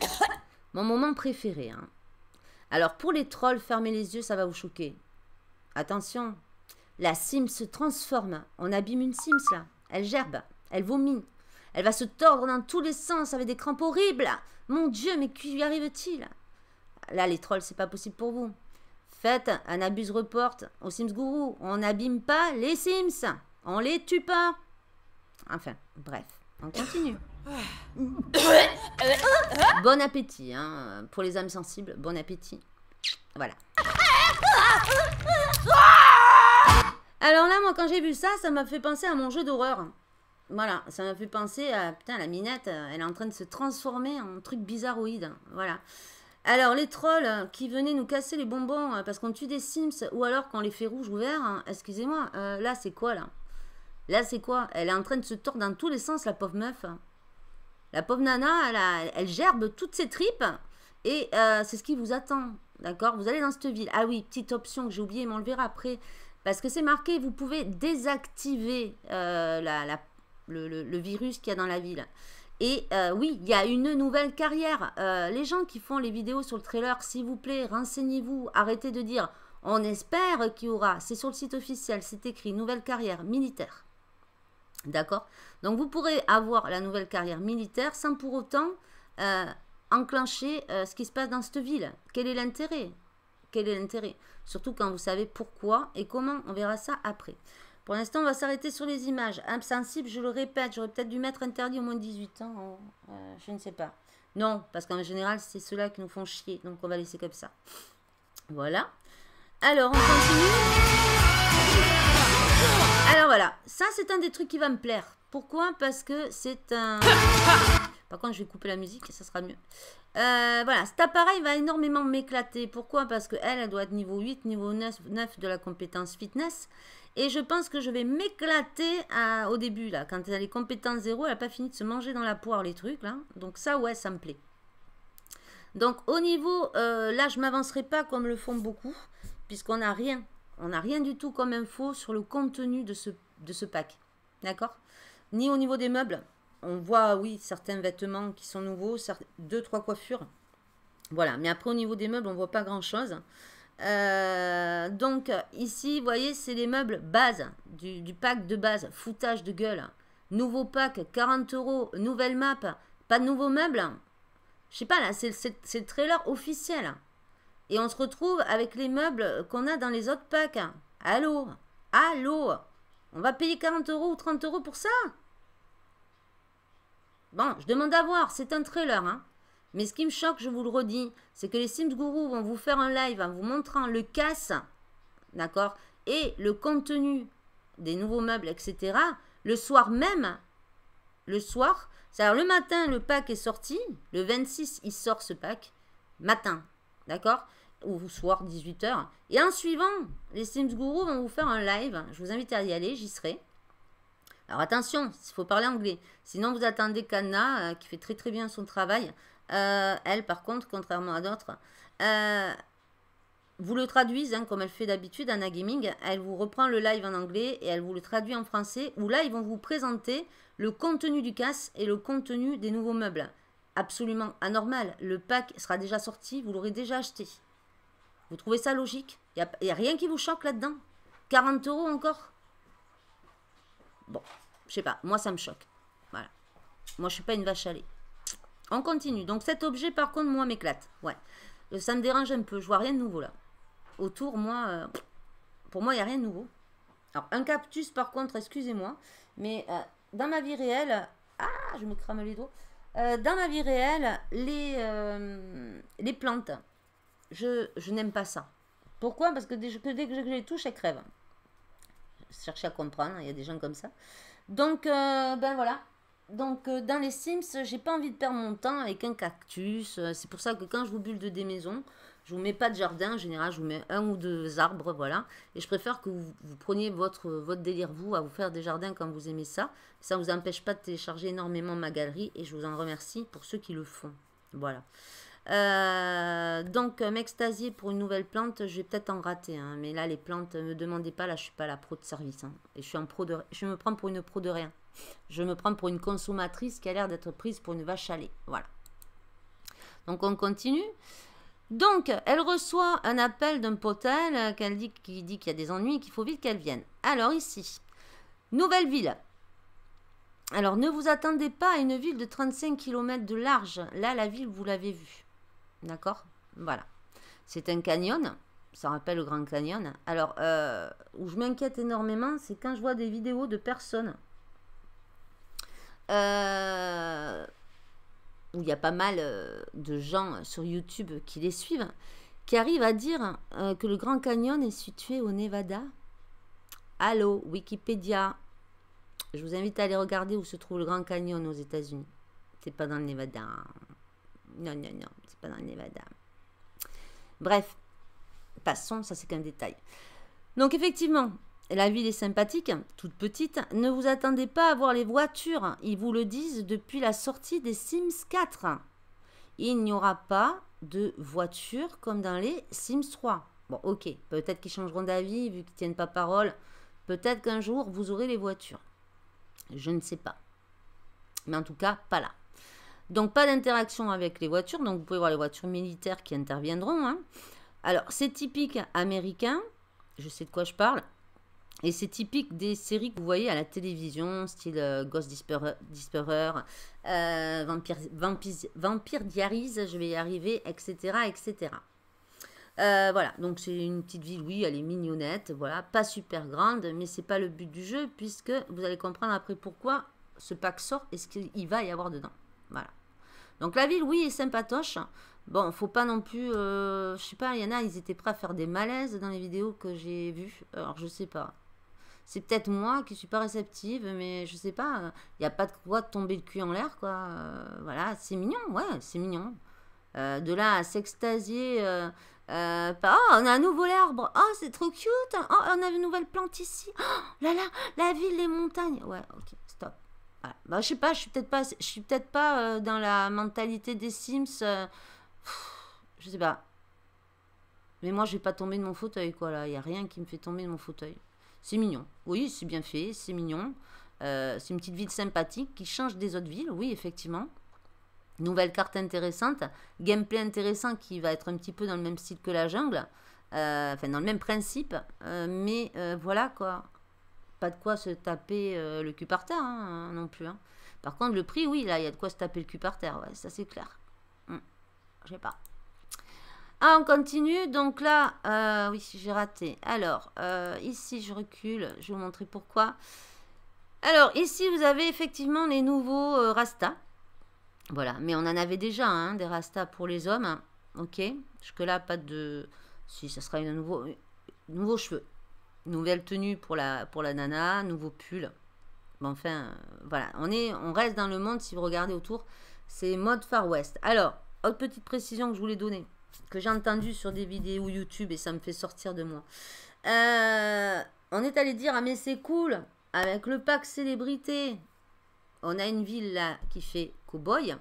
Mon moment préféré. Hein. Alors pour les trolls, fermez les yeux, ça va vous choquer. Attention, la Sim se transforme. On abîme une Sims là. Elle gerbe, elle vomit. Elle va se tordre dans tous les sens avec des crampes horribles. Mon Dieu, mais qu'y arrive-t-il Là, les trolls, c'est pas possible pour vous. Faites un abuse report au Sims Guru. On n'abîme pas les Sims. On les tue pas. Enfin, bref, on continue. (coughs) bon appétit, hein. Pour les âmes sensibles, bon appétit. Voilà. Alors là, moi, quand j'ai vu ça, ça m'a fait penser à mon jeu d'horreur. Voilà, ça m'a fait penser à... Putain, la minette, elle est en train de se transformer en truc bizarroïde. Voilà. Alors, les trolls qui venaient nous casser les bonbons euh, parce qu'on tue des Sims ou alors qu'on les fait rouge ou vert, hein, excusez-moi, euh, là, c'est quoi, là Là, c'est quoi Elle est en train de se tordre dans tous les sens, la pauvre meuf. La pauvre nana, elle, elle gerbe toutes ses tripes et euh, c'est ce qui vous attend. D'accord Vous allez dans cette ville. Ah oui, petite option que j'ai oubliée, mais on le verra après. Parce que c'est marqué, vous pouvez désactiver le, le, virus qu'il y a dans la ville. Et euh, oui, il y a une nouvelle carrière. Euh, les gens qui font les vidéos sur le trailer, s'il vous plaît, renseignez-vous. Arrêtez de dire on espère qu'il y aura. C'est sur le site officiel, c'est écrit nouvelle carrière militaire. D'accord Donc vous pourrez avoir la nouvelle carrière militaire sans pour autant euh, enclencher ce qui se passe dans cette ville. Quel est l'intérêt Quel est l'intérêt Surtout quand vous savez pourquoi et comment. On verra ça après. Pour l'instant, on va s'arrêter sur les images. Insensible, je le répète, j'aurais peut-être dû mettre interdit au moins 18 ans. Euh, je ne sais pas. Non, parce qu'en général, c'est ceux-là qui nous font chier. Donc, on va laisser comme ça. Voilà. Alors, on continue. Alors, voilà. Ça, c'est un des trucs qui va me plaire. Pourquoi Parce que c'est un... (coughs) Par contre, je vais couper la musique, et ça sera mieux. Euh, voilà, cet appareil va énormément m'éclater. Pourquoi Parce qu'elle, elle doit être niveau 8, niveau 9, 9 de la compétence fitness. Et je pense que je vais m'éclater au début, là. Quand elle est les zéro, elle n'a pas fini de se manger dans la poire, les trucs, là. Donc ça, ouais, ça me plaît. Donc au niveau, euh, là, je ne m'avancerai pas comme le font beaucoup, puisqu'on n'a rien. On n'a rien du tout comme info sur le contenu de ce, de ce pack. D'accord Ni au niveau des meubles. On voit, oui, certains vêtements qui sont nouveaux, deux, trois coiffures. Voilà. Mais après, au niveau des meubles, on ne voit pas grand-chose. Euh, donc ici, vous voyez, c'est les meubles base, du, pack de base, foutage de gueule. Nouveau pack, 40 euros, nouvelle map, pas de nouveaux meubles. Je sais pas, là, c'est le trailer officiel. Et on se retrouve avec les meubles qu'on a dans les autres packs. Allô Allô On va payer 40 euros ou 30 euros pour ça Bon, je demande à voir, c'est un trailer, hein. Mais ce qui me choque, je vous le redis, c'est que les Sims Guru vont vous faire un live en vous montrant le casse, d'accord, et le contenu des nouveaux meubles, etc. Le soir même, le soir, c'est-à-dire le matin, le pack est sorti, le 26, il sort ce pack, matin, d'accord ou soir 18h. Et en suivant, les Sims Guru vont vous faire un live. Je vous invite à y aller, j'y serai. Alors attention, il faut parler anglais. Sinon, vous attendez Kana, euh, qui fait très très bien son travail. Euh, elle, par contre, contrairement à d'autres, euh, vous le traduisez, hein, comme elle fait d'habitude, Anna Gaming. Elle vous reprend le live en anglais et elle vous le traduit en français, où là, ils vont vous présenter le contenu du casse et le contenu des nouveaux meubles. Absolument anormal. Le pack sera déjà sorti, vous l'aurez déjà acheté. Vous trouvez ça logique Il n'y a, rien qui vous choque là-dedans 40 euros encore Bon, je sais pas, moi ça me choque. Voilà. Moi je suis pas une vache à lait. On continue. Donc cet objet, par contre, moi, m'éclate. Ouais. Euh, ça me dérange un peu. Je vois rien de nouveau là. Autour, moi, euh, pour moi, il n'y a rien de nouveau. Alors, un cactus, par contre, excusez-moi, mais euh, dans ma vie réelle, ah, je me crame les doigts. dans ma vie réelle, les, les plantes, je, n'aime pas ça. Pourquoi Parce que dès, que dès, que je les touche, elles crèvent. Je à comprendre, hein, il y a des gens comme ça. Donc, ben voilà, donc euh, dans les Sims, j'ai pas envie de perdre mon temps avec un cactus. Euh, c'est pour ça que quand je vous bulle de des maisons, je vous mets pas de jardin. En général, je vous mets un ou deux arbres, voilà. Et je préfère que vous, preniez votre, votre délire, vous, à vous faire des jardins quand vous aimez ça. Ça ne vous empêche pas de télécharger énormément ma galerie et je vous en remercie pour ceux qui le font. Voilà. Euh, donc, euh, m'extasier pour une nouvelle plante, je vais peut-être en rater. Hein. mais là, les plantes, ne euh, me demandez pas, là, je suis pas la pro de service. Hein. et je, suis en pro de, je me prends pour une pro de rien. Je me prends pour une consommatrice qui a l'air d'être prise pour une vache à lait. Voilà. Donc, on continue. Donc, elle reçoit un appel d'un potel qu'elle dit, qui dit qu'il y a des ennuis et qu'il faut vite qu'elle vienne. Alors, ici, nouvelle ville. Alors, ne vous attendez pas à une ville de 35 km de large. Là, la ville, vous l'avez vue. D'accord Voilà. C'est un canyon. Ça rappelle le Grand Canyon. Alors, euh, où je m'inquiète énormément, c'est quand je vois des vidéos de personnes euh, où il y a pas mal euh, de gens sur YouTube qui les suivent, qui arrivent à dire que le Grand Canyon est situé au Nevada. Allô, Wikipédia. Je vous invite à aller regarder où se trouve le Grand Canyon aux États-Unis. C'est pas dans le Nevada. Non, non, non pas Bref, passons, ça c'est qu'un détail. Donc effectivement, la ville est sympathique, toute petite. Ne vous attendez pas à voir les voitures. Ils vous le disent depuis la sortie des Sims 4. Il n'y aura pas de voitures comme dans les Sims 3. Bon, ok, peut-être qu'ils changeront d'avis vu qu'ils tiennent pas parole. Peut-être qu'un jour, vous aurez les voitures. Je ne sais pas. Mais en tout cas, pas là. Donc pas d'interaction avec les voitures. Donc vous pouvez voir les voitures militaires qui interviendront. Hein. Alors c'est typique américain. Je sais de quoi je parle. Et c'est typique des séries que vous voyez à la télévision, style euh, Ghost Disperer, euh, Vampire, Vampire, Diaries, je vais y arriver, etc. etc. Euh, voilà, donc c'est une petite ville, oui, elle est mignonnette, voilà, pas super grande, mais c'est pas le but du jeu, puisque vous allez comprendre après pourquoi ce pack sort et ce qu'il va y avoir dedans. Voilà. Donc la ville, oui, est sympatoche. Bon, faut pas non plus. Euh, je sais pas, il y en a, ils étaient prêts à faire des malaises dans les vidéos que j'ai vues. Alors je sais pas. C'est peut-être moi qui suis pas réceptive, mais je sais pas. Il n'y a pas de quoi tomber le cul en l'air, quoi. Euh, voilà, c'est mignon, ouais, c'est mignon. Euh, de là à s'extasier. oh, on a un nouveau arbre. Oh, c'est trop cute. Oh, on a une nouvelle plante ici. Oh, là là, la ville, les montagnes. Ouais, ok. Ah, bah, je sais pas, je suis peut-être pas, je suis peut-être pas euh, dans la mentalité des Sims. Je euh, ne je sais pas. Mais moi, je vais pas tomber de mon fauteuil, quoi. il y a rien qui me fait tomber de mon fauteuil. C'est mignon. Oui, c'est bien fait, c'est mignon. Euh, c'est une petite ville sympathique qui change des autres villes. Oui, effectivement. Nouvelle carte intéressante, gameplay intéressant qui va être un petit peu dans le même style que la jungle, enfin dans le même principe, mais voilà quoi pas de quoi se taper euh, le cul par terre hein, non plus. Hein. Par contre, le prix, oui, là, il y a de quoi se taper le cul par terre, ouais, ça c'est clair. Hum, je sais pas. Ah, on continue. Donc là, euh, oui, j'ai raté. Alors, euh, ici, je recule. Je vais vous montrer pourquoi. Alors, ici, vous avez effectivement les nouveaux euh, Rasta. Voilà, mais on en avait déjà hein, des Rasta pour les hommes. Ok, jusque-là, pas de... Si, ça sera un nouveau... nouveau cheveux. Nouvelle tenue pour la, pour la nana, nouveau pull. enfin, voilà. On, est, on reste dans le monde si vous regardez autour. C'est mode Far West. Alors, autre petite précision que je voulais donner, que j'ai entendue sur des vidéos YouTube et ça me fait sortir de moi. Euh, on est allé dire, ah mais c'est cool, avec le pack célébrité, on a une ville là qui fait cow-boy.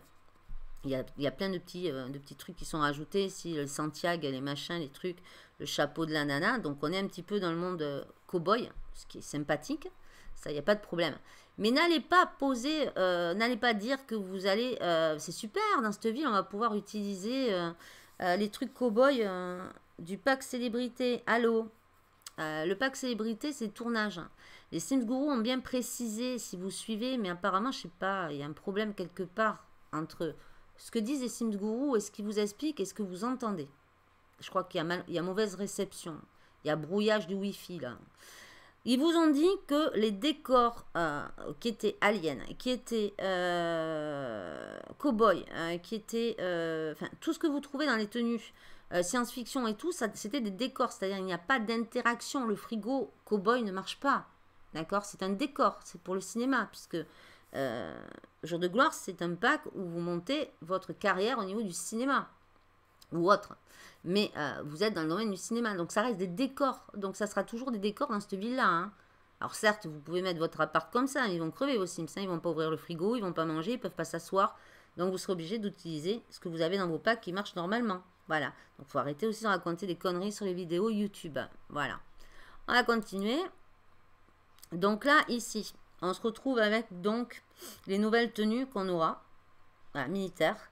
Il y, a, plein de petits, euh, de petits trucs qui sont ajoutés. si le Santiago, les machins, les trucs, le chapeau de la nana. Donc on est un petit peu dans le monde cowboy euh, cow-boy, ce qui est sympathique. Ça, il n'y a pas de problème. Mais n'allez pas poser, euh, n'allez pas dire que vous allez. c'est super, dans cette ville, on va pouvoir utiliser les trucs cow-boy du pack célébrité. Allô le pack célébrité, c'est tournage. Les Sims Guru ont bien précisé, si vous suivez, mais apparemment, je sais pas, il y a un problème quelque part entre ce que disent les Sims Guru et ce qu'ils vous expliquent et ce que vous entendez. Je crois qu'il y, a mal, il y mauvaise réception. Il y a brouillage du Wi-Fi là. Ils vous ont dit que les décors euh, qui étaient aliens, qui étaient euh, cow euh, qui étaient. Euh, enfin, tout ce que vous trouvez dans les tenues science-fiction et tout, c'était des décors. C'est-à-dire, il n'y a pas d'interaction. Le frigo cow-boy ne marche pas. D'accord C'est un décor. C'est pour le cinéma, puisque euh, Jour de gloire, c'est un pack où vous montez votre carrière au niveau du cinéma ou autre. Mais euh, vous êtes dans le domaine du cinéma, donc ça reste des décors. Donc ça sera toujours des décors dans cette ville-là. Hein. Alors certes, vous pouvez mettre votre appart comme ça, ils vont crever vos Sims, hein, ils vont pas ouvrir le frigo, ils vont pas manger, ils peuvent pas s'asseoir. Donc vous serez obligé d'utiliser ce que vous avez dans vos packs qui marche normalement. Voilà. Donc faut arrêter aussi de raconter des conneries sur les vidéos YouTube. Voilà. On va continuer. Donc là, ici, on se retrouve avec donc les nouvelles tenues qu'on aura, voilà, militaires.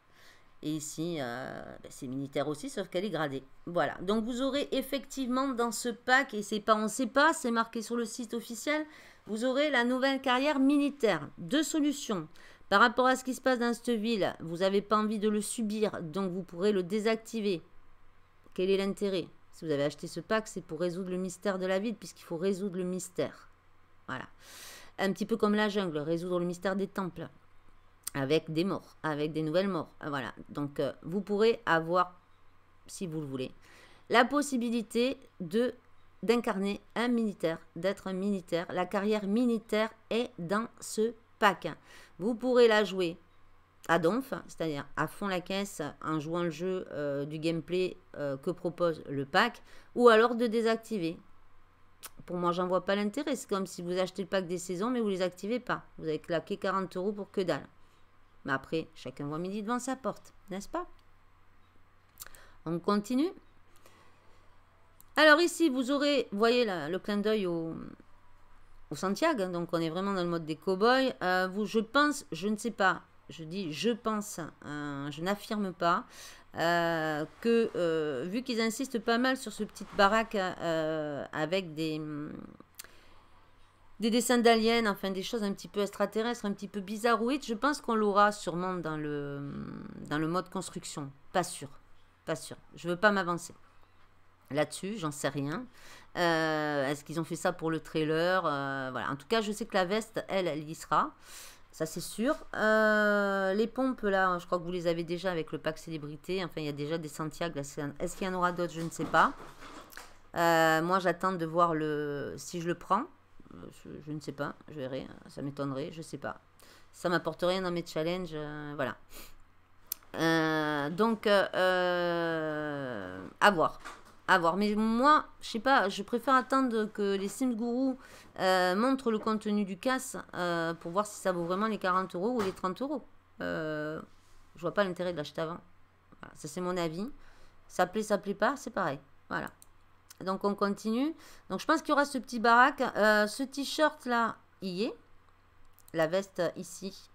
Et ici, euh, ben, c'est militaire aussi, sauf qu'elle est gradée. Voilà. Donc vous aurez effectivement dans ce pack, et c'est pas on sait pas, c'est marqué sur le site officiel, vous aurez la nouvelle carrière militaire. Deux solutions. Par rapport à ce qui se passe dans cette ville, vous n'avez pas envie de le subir, donc vous pourrez le désactiver. Quel est l'intérêt Si vous avez acheté ce pack, c'est pour résoudre le mystère de la ville, puisqu'il faut résoudre le mystère. Voilà. Un petit peu comme la jungle, résoudre le mystère des temples avec des morts, avec des nouvelles morts. Euh, voilà. Donc euh, vous pourrez avoir, si vous le voulez, la possibilité de d'incarner un militaire, d'être un militaire. La carrière militaire est dans ce pack. Vous pourrez la jouer à donf, c'est-à-dire à fond la caisse en jouant le jeu euh, du gameplay que propose le pack, ou alors de désactiver. Pour moi, j'en vois pas l'intérêt. C'est comme si vous achetez le pack des saisons, mais vous les activez pas. Vous avez claqué 40 euros pour que dalle. Mais après, chacun voit midi devant sa porte, n'est-ce pas On continue. Alors ici, vous aurez, voyez le clin d'œil au, Santiago, hein. donc on est vraiment dans le mode des cow-boys. Euh, vous, je pense, je ne sais pas, je dis je pense, hein. je n'affirme pas, euh, que euh, vu qu'ils insistent pas mal sur ce petit baraque hein, euh, avec des, hum, des dessins d'aliens, enfin des choses un petit peu extraterrestres, un petit peu bizarroïdes, je pense qu'on l'aura sûrement dans le, hum, dans le mode construction. Pas sûr, pas sûr. Je veux pas m'avancer là-dessus, j'en sais rien. Est-ce qu'ils ont fait ça pour le trailer Voilà. En tout cas, je sais que la veste, elle, elle y sera ça c'est sûr. Euh, les pompes, là, hein, je crois que vous les avez déjà avec le pack célébrité. Enfin, il y a déjà des Santiago. Est-ce qu'il y en aura d'autres Je ne sais pas. Euh, moi, j'attends de voir le si je le prends. Je, ne sais pas, je verrai. Ça m'étonnerait, je ne sais pas. Ça m'apporte rien dans mes challenges. Euh, voilà. donc, à voir à voir. Mais moi, je sais pas, je préfère attendre que les Sims Guru euh, montrent le contenu du casse euh, pour voir si ça vaut vraiment les 40 euros ou les 30 euros. Euh, je vois pas l'intérêt de l'acheter avant. ça, c'est mon avis. Ça plaît, ça plaît pas, c'est pareil. Voilà. Donc, on continue. Donc, je pense qu'il y aura ce petit baraque. ce t-shirt là, il est. La veste ici,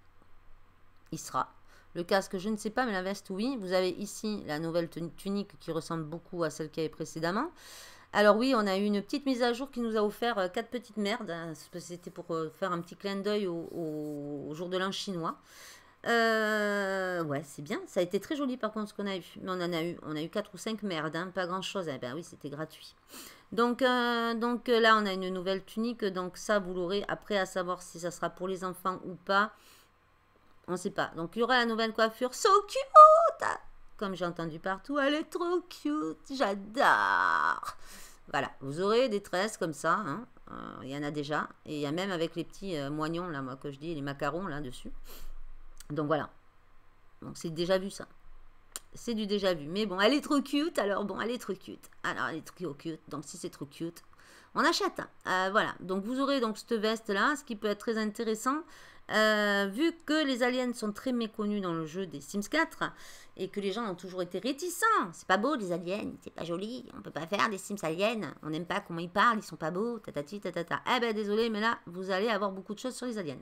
il sera. Le casque, je ne sais pas, mais la veste, oui. Vous avez ici la nouvelle tunique qui ressemble beaucoup à celle qu'il y avait précédemment. Alors oui, on a eu une petite mise à jour qui nous a offert euh, quatre petites merdes. Hein, c'était pour euh, faire un petit clin d'œil au, jour de l'an chinois. Euh, ouais, c'est bien. Ça a été très joli par contre ce qu'on a eu. Mais on en a eu, on a eu quatre ou cinq merdes, hein, pas grand chose. Eh ben oui, c'était gratuit. Donc, donc là, on a une nouvelle tunique. Donc ça, vous l'aurez après à savoir si ça sera pour les enfants ou pas. On ne sait pas. Donc, il y aura la nouvelle coiffure So cute Comme j'ai entendu partout, elle est trop cute, j'adore Voilà, vous aurez des tresses comme ça, hein. euh, il y en a déjà. Et il y a même avec les petits euh, moignons, là, moi, que je dis, les macarons, là, dessus. Donc, voilà. Donc, c'est déjà vu, ça. C'est du déjà vu. Mais bon, elle est trop cute, alors bon, elle est trop cute. Alors, elle est trop cute, donc si c'est trop cute, on achète. Euh, voilà, donc vous aurez donc cette veste là, ce qui peut être très intéressant. Euh, vu que les aliens sont très méconnus dans le jeu des Sims 4 et que les gens ont toujours été réticents, c'est pas beau les aliens, c'est pas joli, on peut pas faire des Sims aliens, on n'aime pas comment ils parlent, ils sont pas beaux, tatati tatata. Eh ben désolé, mais là vous allez avoir beaucoup de choses sur les aliens.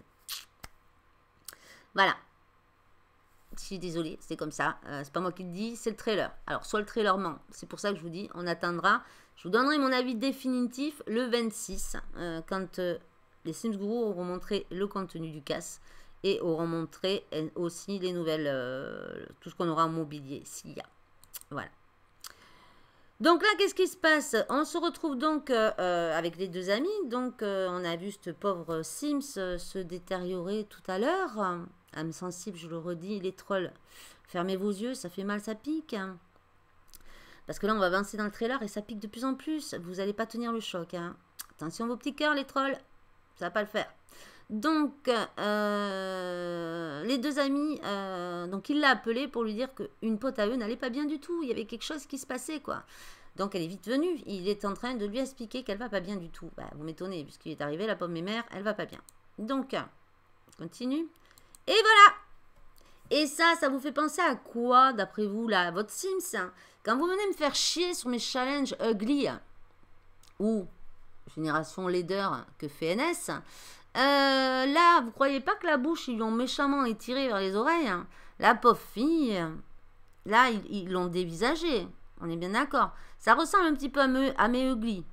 Voilà. Si, suis c'est comme ça. Euh, c'est pas moi qui le dis, c'est le trailer. Alors, soit le trailer ment, c'est pour ça que je vous dis, on attendra. Je vous donnerai mon avis définitif le 26, euh, quand les Sims Guru auront montré le contenu du casse et auront montré euh, aussi les nouvelles, euh, tout ce qu'on aura en mobilier, s'il y a. Voilà. Donc là, qu'est-ce qui se passe On se retrouve donc euh, avec les deux amis. Donc on a vu ce pauvre Sims se détériorer tout à l'heure. Âme sensible, je le redis, les trolls. Fermez vos yeux, ça fait mal, ça pique. Parce que là, on va avancer dans le trailer et ça pique de plus en plus. Vous n'allez pas tenir le choc. Hein. Attention vos petits cœurs, les trolls ça va pas le faire. Donc, euh, les deux amis, euh, donc il l'a appelé pour lui dire qu'une pote à eux n'allait pas bien du tout. Il y avait quelque chose qui se passait, quoi. Donc, elle est vite venue. Il est en train de lui expliquer qu'elle va pas bien du tout. Bah, vous m'étonnez, puisqu'il est arrivé, la pomme est mère, elle va pas bien. Donc, continue. Et voilà et ça, ça vous fait penser à quoi, d'après vous, là, votre Sims Quand vous venez me faire chier sur mes challenges ugly, ou génération laideur que fait NS. Euh, là, vous croyez pas que la bouche, ils l'ont méchamment étirée vers les oreilles hein La pauvre fille, là, ils l'ont dévisagée. On est bien d'accord. Ça ressemble un petit peu à, mes ugly.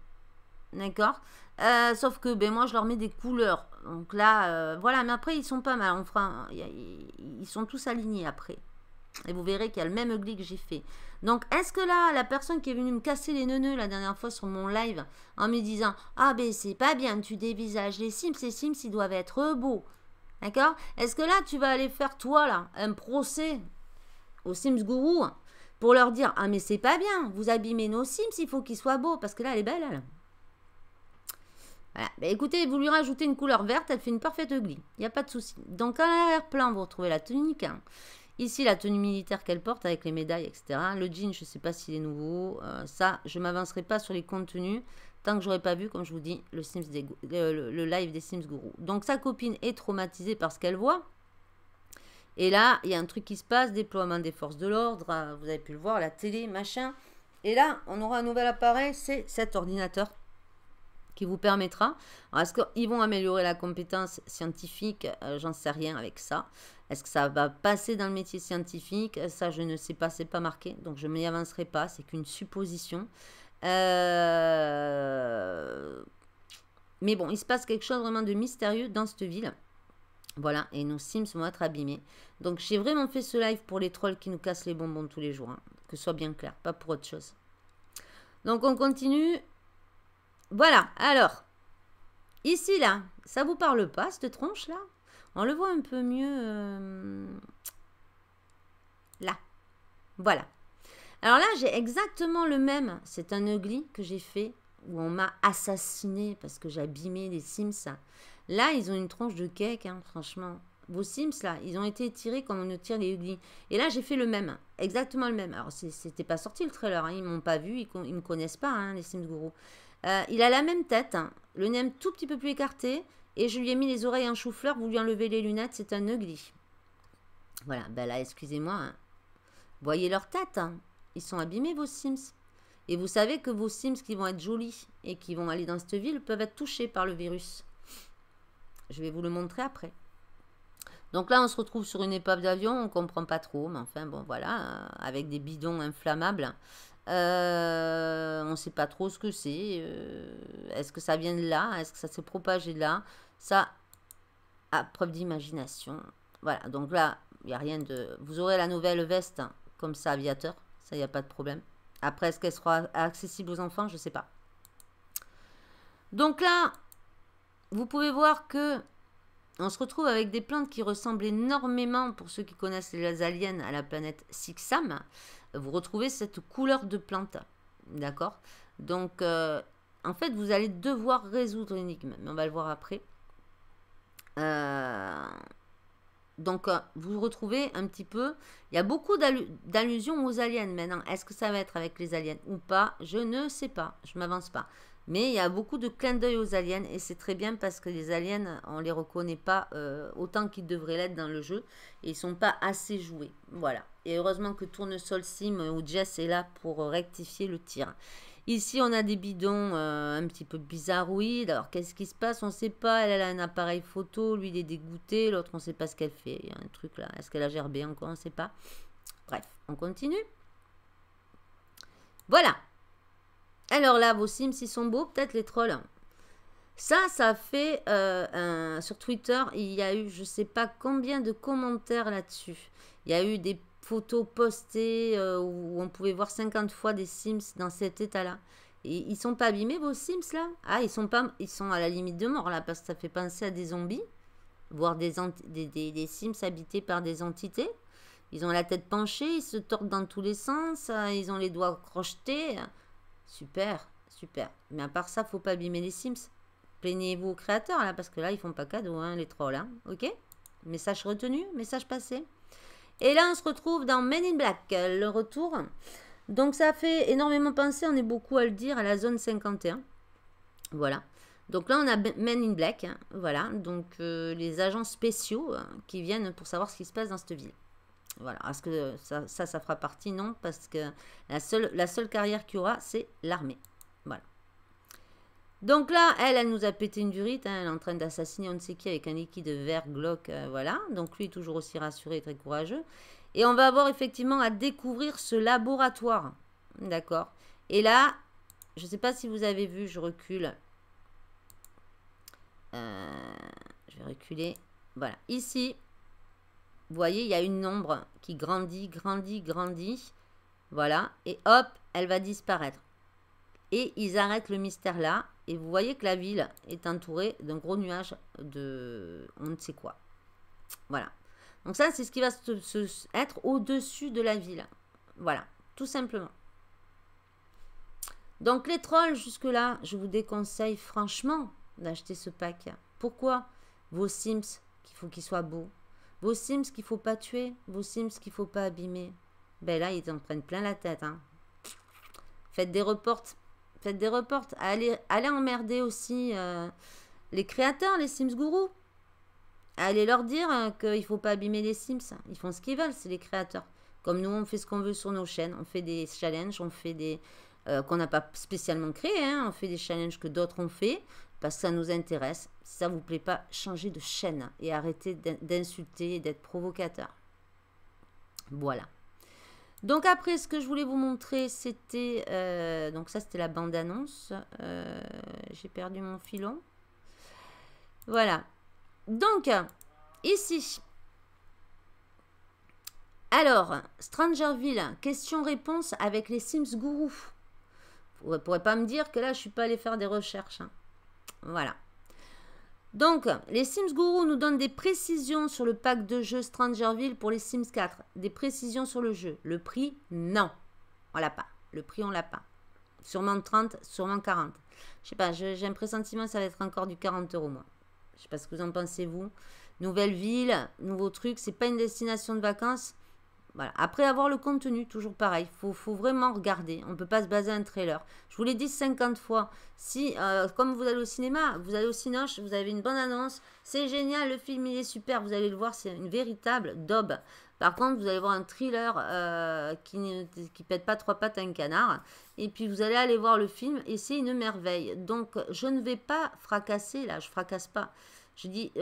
D'accord euh, Sauf que ben, moi, je leur mets des couleurs. Donc là, euh, voilà. Mais après, ils sont pas mal. Enfin, ils sont tous alignés après. Et vous verrez qu'il y a le même ugly que j'ai fait. Donc, est-ce que là, la personne qui est venue me casser les neuneux la dernière fois sur mon live, en me disant « Ah ben, c'est pas bien, tu dévisages les Sims, les Sims, ils doivent être beaux. » D'accord Est-ce que là, tu vas aller faire, toi, là, un procès aux Sims gourous pour leur dire « Ah mais c'est pas bien, vous abîmez nos Sims, il faut qu'ils soient beaux. » Parce que là, elle est belle, elle. Voilà. Ben, écoutez, vous lui rajoutez une couleur verte, elle fait une parfaite ugly. Il n'y a pas de souci. Donc, en arrière plan vous retrouvez la tunique. Hein. Ici, la tenue militaire qu'elle porte avec les médailles, etc. Le jean, je ne sais pas s'il est nouveau. Euh, ça, je ne m'avancerai pas sur les contenus tant que j'aurais pas vu, comme je vous dis, le, Sims le, live des Sims Guru. Donc sa copine est traumatisée par ce qu'elle voit. Et là, il y a un truc qui se passe, déploiement des forces de l'ordre, euh, vous avez pu le voir, la télé, machin. Et là, on aura un nouvel appareil, c'est cet ordinateur qui vous permettra. Est-ce qu'ils vont améliorer la compétence scientifique euh, J'en sais rien avec ça. Est-ce que ça va passer dans le métier scientifique Ça, je ne sais pas, c'est pas marqué, donc je ne m'y avancerai pas, c'est qu'une supposition. Euh, mais bon, il se passe quelque chose vraiment de mystérieux dans cette ville. Voilà, et nos sims vont être abîmés. Donc j'ai vraiment fait ce live pour les trolls qui nous cassent les bonbons tous les jours. Hein, que ce soit bien clair, pas pour autre chose. Donc on continue. Voilà, alors. Ici, là, ça vous parle pas, cette tronche, là on le voit un peu mieux euh, là. Voilà. Alors là, j'ai exactement le même. C'est un ugly que j'ai fait où on m'a assassiné parce que j'abîmais les Sims. Là, ils ont une tronche de cake, hein, franchement. Vos Sims, là, ils ont été tirés comme on ne tire les ugly. Et là, j'ai fait le même. Exactement le même. Alors, c'était pas sorti le trailer. Hein. ils m'ont pas vu. Ils, me connaissent pas, hein, les Sims Guru. Euh, il a la même tête. le nez tout petit peu plus écarté. Et je lui ai mis les oreilles en chou-fleur, vous lui enlevez les lunettes, c'est un ugly. Voilà, ben là, excusez-moi. Hein. Voyez leur tête, hein. ils sont abîmés vos Sims. Et vous savez que vos Sims qui vont être jolis et qui vont aller dans cette ville peuvent être touchés par le virus. Je vais vous le montrer après. Donc là, on se retrouve sur une épave d'avion, on ne comprend pas trop, mais enfin, bon, voilà, euh, avec des bidons inflammables. Euh, on ne sait pas trop ce que c'est. Euh, est-ce que ça vient de là Est-ce que ça s'est propagé de là ça, à preuve d'imagination. Voilà, donc là, il n'y a rien de... Vous aurez la nouvelle veste hein, comme ça, aviateur. Ça, il n'y a pas de problème. Après, est-ce qu'elle sera accessible aux enfants Je ne sais pas. Donc là, vous pouvez voir que on se retrouve avec des plantes qui ressemblent énormément, pour ceux qui connaissent les aliens, à la planète Sixam. Vous retrouvez cette couleur de plante. D'accord Donc, euh, en fait, vous allez devoir résoudre l'énigme. Mais on va le voir après. Euh, donc, euh, vous retrouvez un petit peu. Il y a beaucoup d'allusions aux aliens maintenant. Est-ce que ça va être avec les aliens ou pas Je ne sais pas. Je m'avance pas. Mais il y a beaucoup de clins d'œil aux aliens et c'est très bien parce que les aliens, on ne les reconnaît pas euh, autant qu'ils devraient l'être dans le jeu et ils ne sont pas assez joués. Voilà. Et heureusement que Tournesol Sim ou Jess est là pour rectifier le tir. Ici, on a des bidons euh, un petit peu bizarroïdes. Alors, qu'est-ce qui se passe On ne sait pas. Elle, a un appareil photo. Lui, il est dégoûté. L'autre, on ne sait pas ce qu'elle fait. Il y a un truc là. Est-ce qu'elle a gerbé encore On ne sait pas. Bref, on continue. Voilà. Alors là, vos Sims, ils sont beaux. Peut-être les trolls. Ça, ça fait... Euh, sur Twitter, il y a eu je ne sais pas combien de commentaires là-dessus. Il y a eu des photos postées euh, où on pouvait voir 50 fois des Sims dans cet état-là. Et ils sont pas abîmés vos Sims là Ah, ils sont pas, ils sont à la limite de mort là parce que ça fait penser à des zombies, voire des, des, des, Sims habités par des entités. Ils ont la tête penchée, ils se tordent dans tous les sens, euh, ils ont les doigts crochetés. Super, super. Mais à part ça, faut pas abîmer les Sims. Plaignez-vous aux créateurs là parce que là ils font pas cadeau hein, les trolls là, hein, ok Message retenu, message passé. Et là, on se retrouve dans Men in Black, le retour. Donc ça fait énormément penser, on est beaucoup à le dire, à la zone 51. Voilà. Donc là, on a ben, Men in Black, hein, voilà, donc euh, les agents spéciaux hein, qui viennent pour savoir ce qui se passe dans cette ville. Voilà, est-ce que ça, ça, fera partie Non, parce que la seule, la seule carrière qu'il y aura, c'est l'armée. Voilà. Donc là, elle, elle nous a pété une durite. Hein, elle est en train d'assassiner on ne sait avec un liquide vert glauque. Euh, voilà. Donc lui, toujours aussi rassuré et très courageux. Et on va avoir effectivement à découvrir ce laboratoire. D'accord. Et là, je ne sais pas si vous avez vu, je recule. Euh, je vais reculer. Voilà. Ici, vous voyez, il y a une ombre qui grandit, grandit, grandit. Voilà. Et hop, elle va disparaître. Et ils arrêtent le mystère là. Et vous voyez que la ville est entourée d'un gros nuage de on ne sait quoi. Voilà. Donc ça, c'est ce qui va se, être au-dessus de la ville. Voilà, tout simplement. Donc les trolls, jusque-là, je vous déconseille franchement d'acheter ce pack. Pourquoi Vos Sims, qu'il faut qu'ils soient beaux. Vos Sims qu'il faut pas tuer. Vos Sims qu'il faut pas abîmer. Ben là, ils en prennent plein la tête. Hein. Faites des reports faites des reports, allez, allez emmerder aussi euh, les créateurs, les Sims gourous. Allez leur dire euh, qu'il ne faut pas abîmer les Sims. Ils font ce qu'ils veulent, c'est les créateurs. Comme nous, on fait ce qu'on veut sur nos chaînes. On fait des challenges, on fait des. Euh, qu'on n'a pas spécialement créés. Hein. On fait des challenges que d'autres ont fait parce que ça nous intéresse. Si ça vous plaît pas, changez de chaîne et arrêtez d'insulter et d'être provocateur. Voilà. Donc après, ce que je voulais vous montrer, c'était... Euh, donc ça, c'était la bande-annonce. Euh, j'ai perdu mon filon. Voilà. Donc, ici. Alors, Strangerville, question-réponse avec les Sims Guru. Vous ne pourrez pas me dire que là, je ne suis pas allé faire des recherches. Hein. Voilà. Donc, les Sims Guru nous donnent des précisions sur le pack de jeux Strangerville pour les Sims 4. Des précisions sur le jeu. Le prix, non. On l'a pas. Le prix, on l'a pas. Sûrement 30, sûrement 40. Je sais pas, j'ai un pressentiment, ça va être encore du 40 euros, moi. Je sais pas ce que vous en pensez, vous. Nouvelle ville, nouveau truc. C'est pas une destination de vacances. Après avoir le contenu, toujours pareil, il faut, vraiment regarder. On ne peut pas se baser un trailer. Je vous l'ai dit 50 fois. Si, euh, comme vous allez au cinéma, vous allez au cinoche, vous avez une bonne annonce, c'est génial, le film il est super, vous allez le voir, c'est une véritable daube. Par contre, vous allez voir un thriller euh, qui ne pète pas trois pattes à un canard. Et puis, vous allez aller voir le film et c'est une merveille. Donc, je ne vais pas fracasser là, je fracasse pas. Je dis,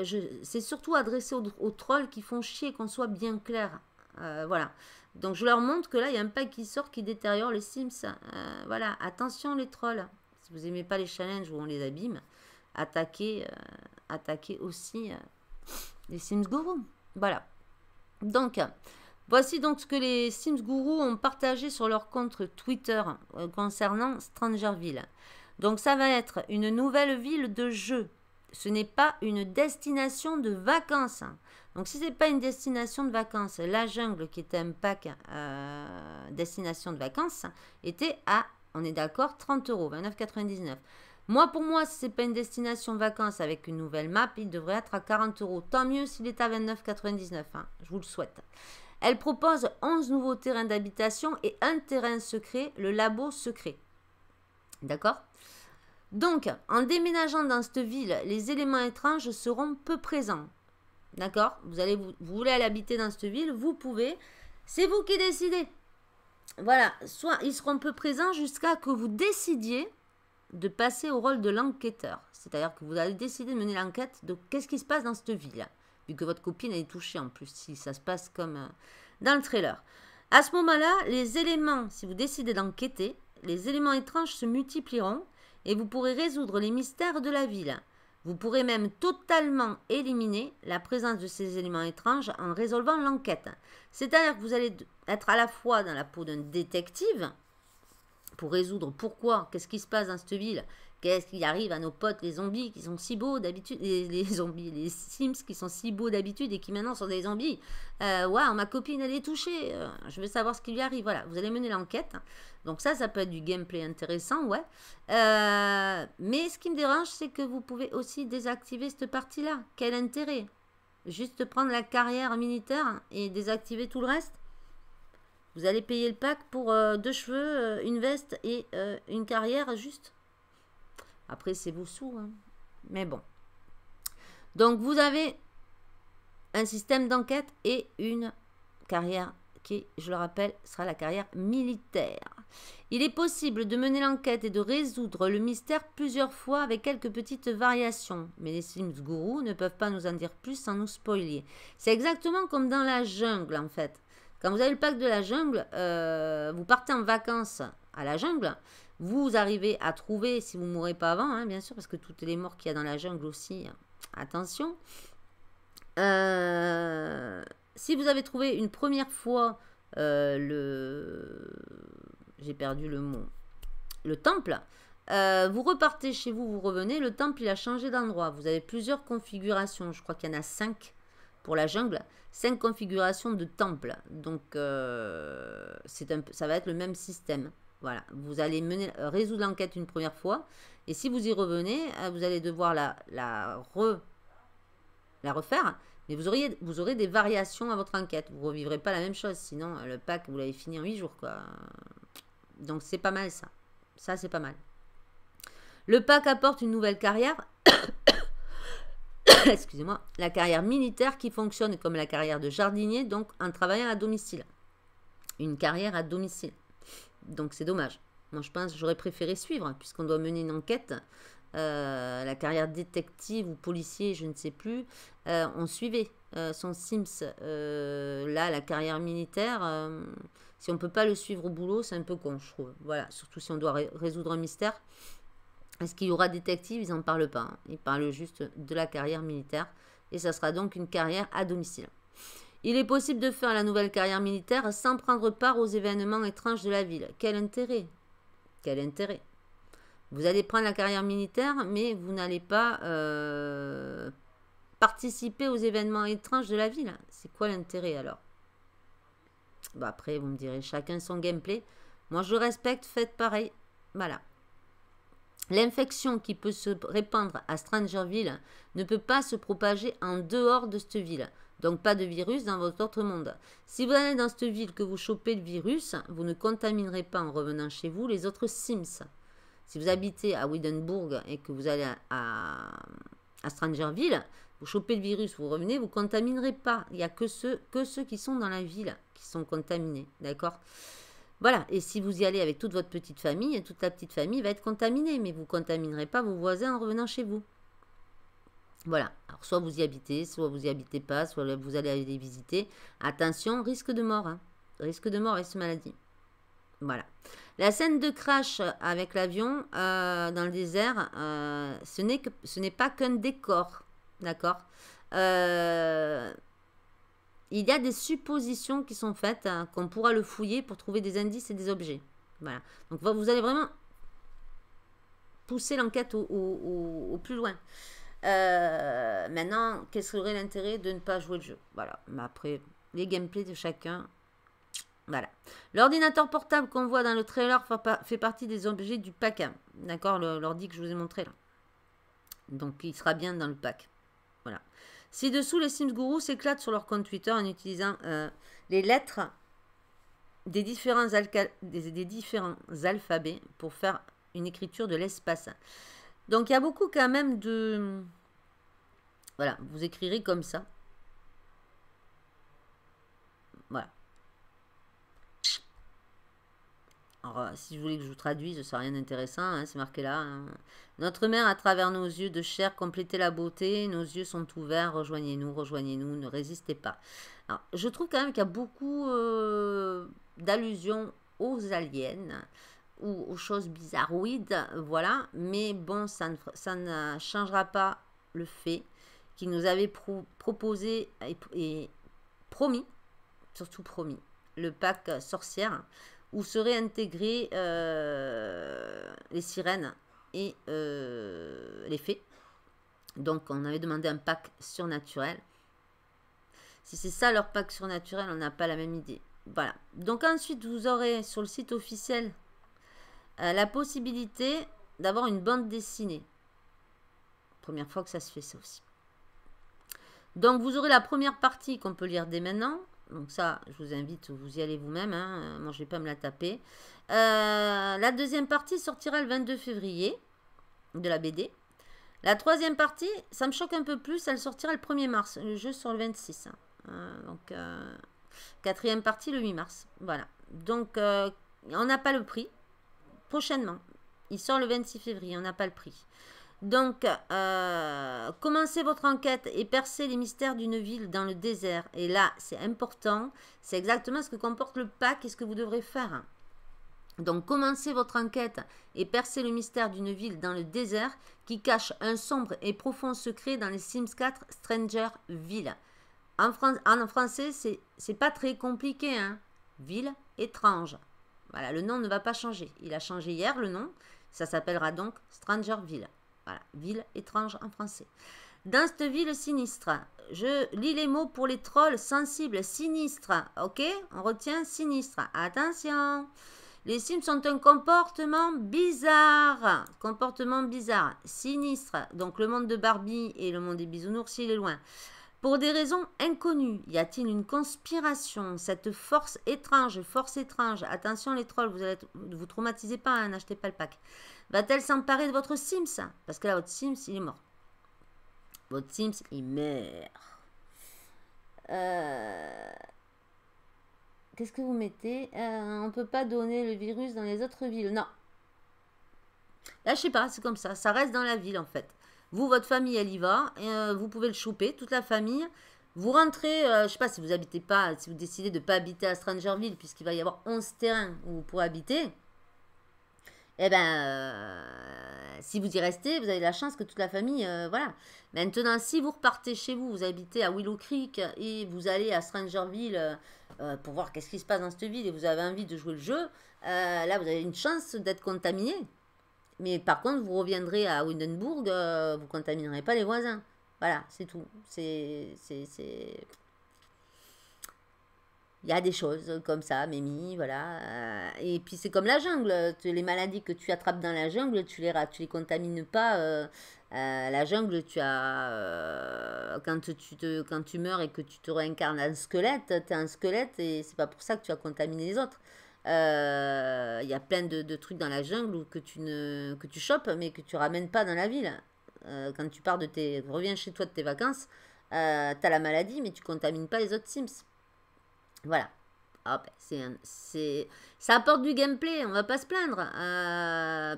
c'est surtout adressé aux trolls qui font chier, qu'on soit bien clair. Euh, voilà. Donc je leur montre que là, il y a un pack qui sort qui détériore les Sims. Euh, voilà, attention les trolls. Si vous n'aimez pas les challenges où on les abîme, attaquez, euh, attaquez aussi les Sims Guru. Voilà. Donc, voici donc ce que les Sims Guru ont partagé sur leur compte Twitter concernant Strangerville. Donc ça va être une nouvelle ville de jeu. Ce n'est pas une destination de vacances. Donc si ce n'est pas une destination de vacances, la jungle qui était un pack euh, destination de vacances était à, on est d'accord, 30 euros, 29,99. Moi, pour moi, si ce n'est pas une destination de vacances avec une nouvelle map, il devrait être à 40 euros. Tant mieux s'il est à 29,99. Hein, je vous le souhaite. Elle propose 11 nouveaux terrains d'habitation et un terrain secret, le labo secret. D'accord Donc, en déménageant dans cette ville, les éléments étranges seront peu présents. D'accord Vous allez vous, voulez aller habiter dans cette ville, vous pouvez. C'est vous qui décidez. Voilà, soit ils seront peu présents jusqu'à que vous décidiez de passer au rôle de l'enquêteur. C'est-à-dire que vous allez décider de mener l'enquête de qu'est-ce qui se passe dans cette ville. Vu que votre copine est touchée en plus, si ça se passe comme euh, dans le trailer. À ce moment-là, les éléments, si vous décidez d'enquêter, les éléments étranges se multiplieront et vous pourrez résoudre les mystères de la ville. Vous pourrez même totalement éliminer la présence de ces éléments étranges en résolvant l'enquête. C'est-à-dire que vous allez être à la fois dans la peau d'un détective pour résoudre pourquoi, qu'est-ce qui se passe dans cette ville, Qu'est-ce qui arrive à nos potes, les zombies qui sont si beaux d'habitude, les, zombies, les Sims qui sont si beaux d'habitude et qui maintenant sont des zombies euh, Waouh, ma copine, elle est touchée, euh, je veux savoir ce qui lui arrive. Voilà, vous allez mener l'enquête. Donc ça, ça peut être du gameplay intéressant, ouais. Euh, mais ce qui me dérange, c'est que vous pouvez aussi désactiver cette partie-là. Quel intérêt Juste prendre la carrière militaire et désactiver tout le reste vous allez payer le pack pour deux cheveux, une veste et une carrière juste. Après, c'est vos sous. Hein. Mais bon. Donc, vous avez un système d'enquête et une carrière qui, je le rappelle, sera la carrière militaire. Il est possible de mener l'enquête et de résoudre le mystère plusieurs fois avec quelques petites variations, mais les Sims Gurus ne peuvent pas nous en dire plus sans nous spoiler. C'est exactement comme dans la jungle en fait. Quand vous avez le pack de la jungle, euh, vous partez en vacances à la jungle, vous arrivez à trouver, si vous ne mourrez pas avant, hein, bien sûr, parce que toutes les morts qu'il y a dans la jungle aussi, hein. attention. Euh, si vous avez trouvé une première fois euh, le... J'ai perdu le mot. Le temple, euh, vous repartez chez vous, vous revenez, le temple il a changé d'endroit. Vous avez plusieurs configurations, je crois qu'il y en a cinq pour la jungle, cinq configurations de temple. Donc un, ça va être le même système. Voilà, vous allez euh, résoudre l'enquête une première fois. Et si vous y revenez, euh, vous allez devoir la, refaire. Mais vous, aurez des variations à votre enquête. Vous ne revivrez pas la même chose. Sinon, euh, le pack, vous l'avez fini en 8 jours. Quoi. Donc, c'est pas mal ça. Ça, c'est pas mal. Le pack apporte une nouvelle carrière. (coughs) Excusez-moi. La carrière militaire qui fonctionne comme la carrière de jardinier, donc en travaillant à domicile. Une carrière à domicile. Donc c'est dommage. Moi, je pense j'aurais préféré suivre, puisqu'on doit mener une enquête. Euh, la carrière détective ou policier, je ne sais plus. Euh, on suivait euh, son Sims. là, la carrière militaire, si on ne peut pas le suivre au boulot, c'est un peu con, je trouve. Voilà, surtout si on doit résoudre un mystère. Est-ce qu'il y aura détective Ils n'en parlent pas. Hein. Ils parlent juste de la carrière militaire. Et ça sera donc une carrière à domicile. Il est possible de faire la nouvelle carrière militaire sans prendre part aux événements étranges de la ville. Quel intérêt Quel intérêt Vous allez prendre la carrière militaire, mais vous n'allez pas euh, participer aux événements étranges de la ville. C'est quoi l'intérêt alors bah, Après, vous me direz, chacun son gameplay. Moi, je respecte, faites pareil. Voilà. L'infection qui peut se répandre à Strangerville ne peut pas se propager en dehors de cette ville. Donc pas de virus dans votre autre monde. Si vous allez dans cette ville que vous chopez le virus, vous ne contaminerez pas en revenant chez vous les autres Sims. Si vous habitez à Widenburg et que vous allez à, Strangerville, vous chopez le virus, vous revenez, vous contaminerez pas. Il n'y a que ceux, que ceux qui sont dans la ville qui sont contaminés. D'accord voilà, et si vous y allez avec toute votre petite famille, toute la petite famille va être contaminée, mais vous ne contaminerez pas vos voisins en revenant chez vous. Voilà, alors soit vous y habitez, soit vous y habitez pas, soit vous allez aller les visiter. Attention, risque de mort, hein. risque de mort avec ce maladie. Voilà. La scène de crash avec l'avion euh, dans le désert, euh, ce n'est pas qu'un décor, d'accord euh, Il y a des suppositions qui sont faites, hein, qu'on pourra le fouiller pour trouver des indices et des objets. Voilà. Donc vous allez vraiment pousser l'enquête au, plus loin. Euh, maintenant, qu'est-ce que serait l'intérêt de ne pas jouer le jeu Voilà, mais après, les gameplays de chacun. Voilà. L'ordinateur portable qu'on voit dans le trailer fait partie des objets du pack. Hein. D'accord L'ordi que je vous ai montré là. Donc, il sera bien dans le pack. Voilà. Ci-dessous, les Sims Gurus s'éclatent sur leur compte Twitter en utilisant euh, les lettres des différents, des différents alphabets pour faire une écriture de l'espace. Donc il y a beaucoup quand même de... Voilà, vous écrirez comme ça. Voilà. Alors, euh, si je voulais que je vous traduise, ce serait rien d'intéressant, hein, c'est marqué là. Hein. Notre mère, à travers nos yeux de chair, complétez la beauté, nos yeux sont ouverts, rejoignez-nous, rejoignez-nous, ne résistez pas. Alors, je trouve quand même qu'il y a beaucoup euh, d'allusions aux aliens aux choses bizarroïdes, voilà. Mais bon, ça ne, ça ne changera pas le fait qu'il nous avait proposé et, promis, surtout promis, le pack sorcière où seraient intégrées euh, les sirènes et euh, les fées. Donc on avait demandé un pack surnaturel. Si c'est ça leur pack surnaturel, on n'a pas la même idée. Voilà. Donc ensuite, vous aurez sur le site officiel euh, la possibilité d'avoir une bande dessinée. Première fois que ça se fait ça aussi. Donc vous aurez la première partie qu'on peut lire dès maintenant. Donc ça, je vous invite, vous y allez vous-même. Hein. Euh, moi, je ne vais pas me la taper. Euh, la deuxième partie sortira le 22 février de la BD. La troisième partie, ça me choque un peu plus, elle sortira le 1er mars. Le jeu sur le 26. Hein. donc, quatrième partie, le 8 mars. Voilà. Donc, on n'a pas le prix prochainement. Il sort le 26 février, on n'a pas le prix. Donc, euh, commencez votre enquête et percez les mystères d'une ville dans le désert. Et là, c'est important. C'est exactement ce que comporte le pack et ce que vous devrez faire. Donc, commencez votre enquête et percez le mystère d'une ville dans le désert qui cache un sombre et profond secret dans les Sims 4 Stranger Ville. En, en français, c'est pas très compliqué. Hein? Ville étrange. Voilà, le nom ne va pas changer. Il a changé hier le nom. Ça s'appellera donc Strangerville. Voilà, ville étrange en français. Dans cette ville sinistre, je lis les mots pour les trolls sensibles. Sinistre, ok On retient sinistre. Attention Les Sims sont un comportement bizarre. Comportement bizarre, sinistre. Donc le monde de Barbie et le monde des bisounours, il est loin. Pour des raisons inconnues, y a-t-il une conspiration Cette force étrange, force étrange, attention les trolls, vous ne vous traumatisez pas, hein, n'achetez pas le pack. Va-t-elle s'emparer de votre Sims Parce que là, votre Sims, il est mort. Votre Sims, il meurt. Euh, qu'est-ce que vous mettez euh, On ne peut pas donner le virus dans les autres villes. Non. Là, je sais pas, c'est comme ça. Ça reste dans la ville, en fait. Vous, votre famille, elle y va. Et, euh, vous pouvez le choper, toute la famille. Vous rentrez, euh, je ne sais pas si vous habitez pas, si vous décidez de ne pas habiter à Strangerville, puisqu'il va y avoir 11 terrains où vous pourrez habiter. Eh bien, euh, si vous y restez, vous avez la chance que toute la famille, voilà. Maintenant, si vous repartez chez vous, vous habitez à Willow Creek et vous allez à Strangerville pour voir qu'est-ce qui se passe dans cette ville et vous avez envie de jouer le jeu, là, vous avez une chance d'être contaminé mais par contre, vous reviendrez à Windenburg, euh, vous contaminerez pas les voisins. Voilà, c'est tout. C'est, Il y a des choses comme ça, Mémi, voilà. Euh, et puis c'est comme la jungle. Les maladies que tu attrapes dans la jungle, tu les, tu les contamines pas. Euh, la jungle, tu as quand tu te, quand tu meurs et que tu te réincarnes en squelette, tu es un squelette et c'est pas pour ça que tu as contaminé les autres. Euh, il y a plein de, trucs dans la jungle que tu, ne, que tu chopes, mais que tu ramènes pas dans la ville. Euh, quand tu pars de tes, reviens chez toi de tes vacances, euh, tu as la maladie, mais tu contamines pas les autres Sims. Voilà. Ah ben, c'est ça apporte du gameplay, on va pas se plaindre.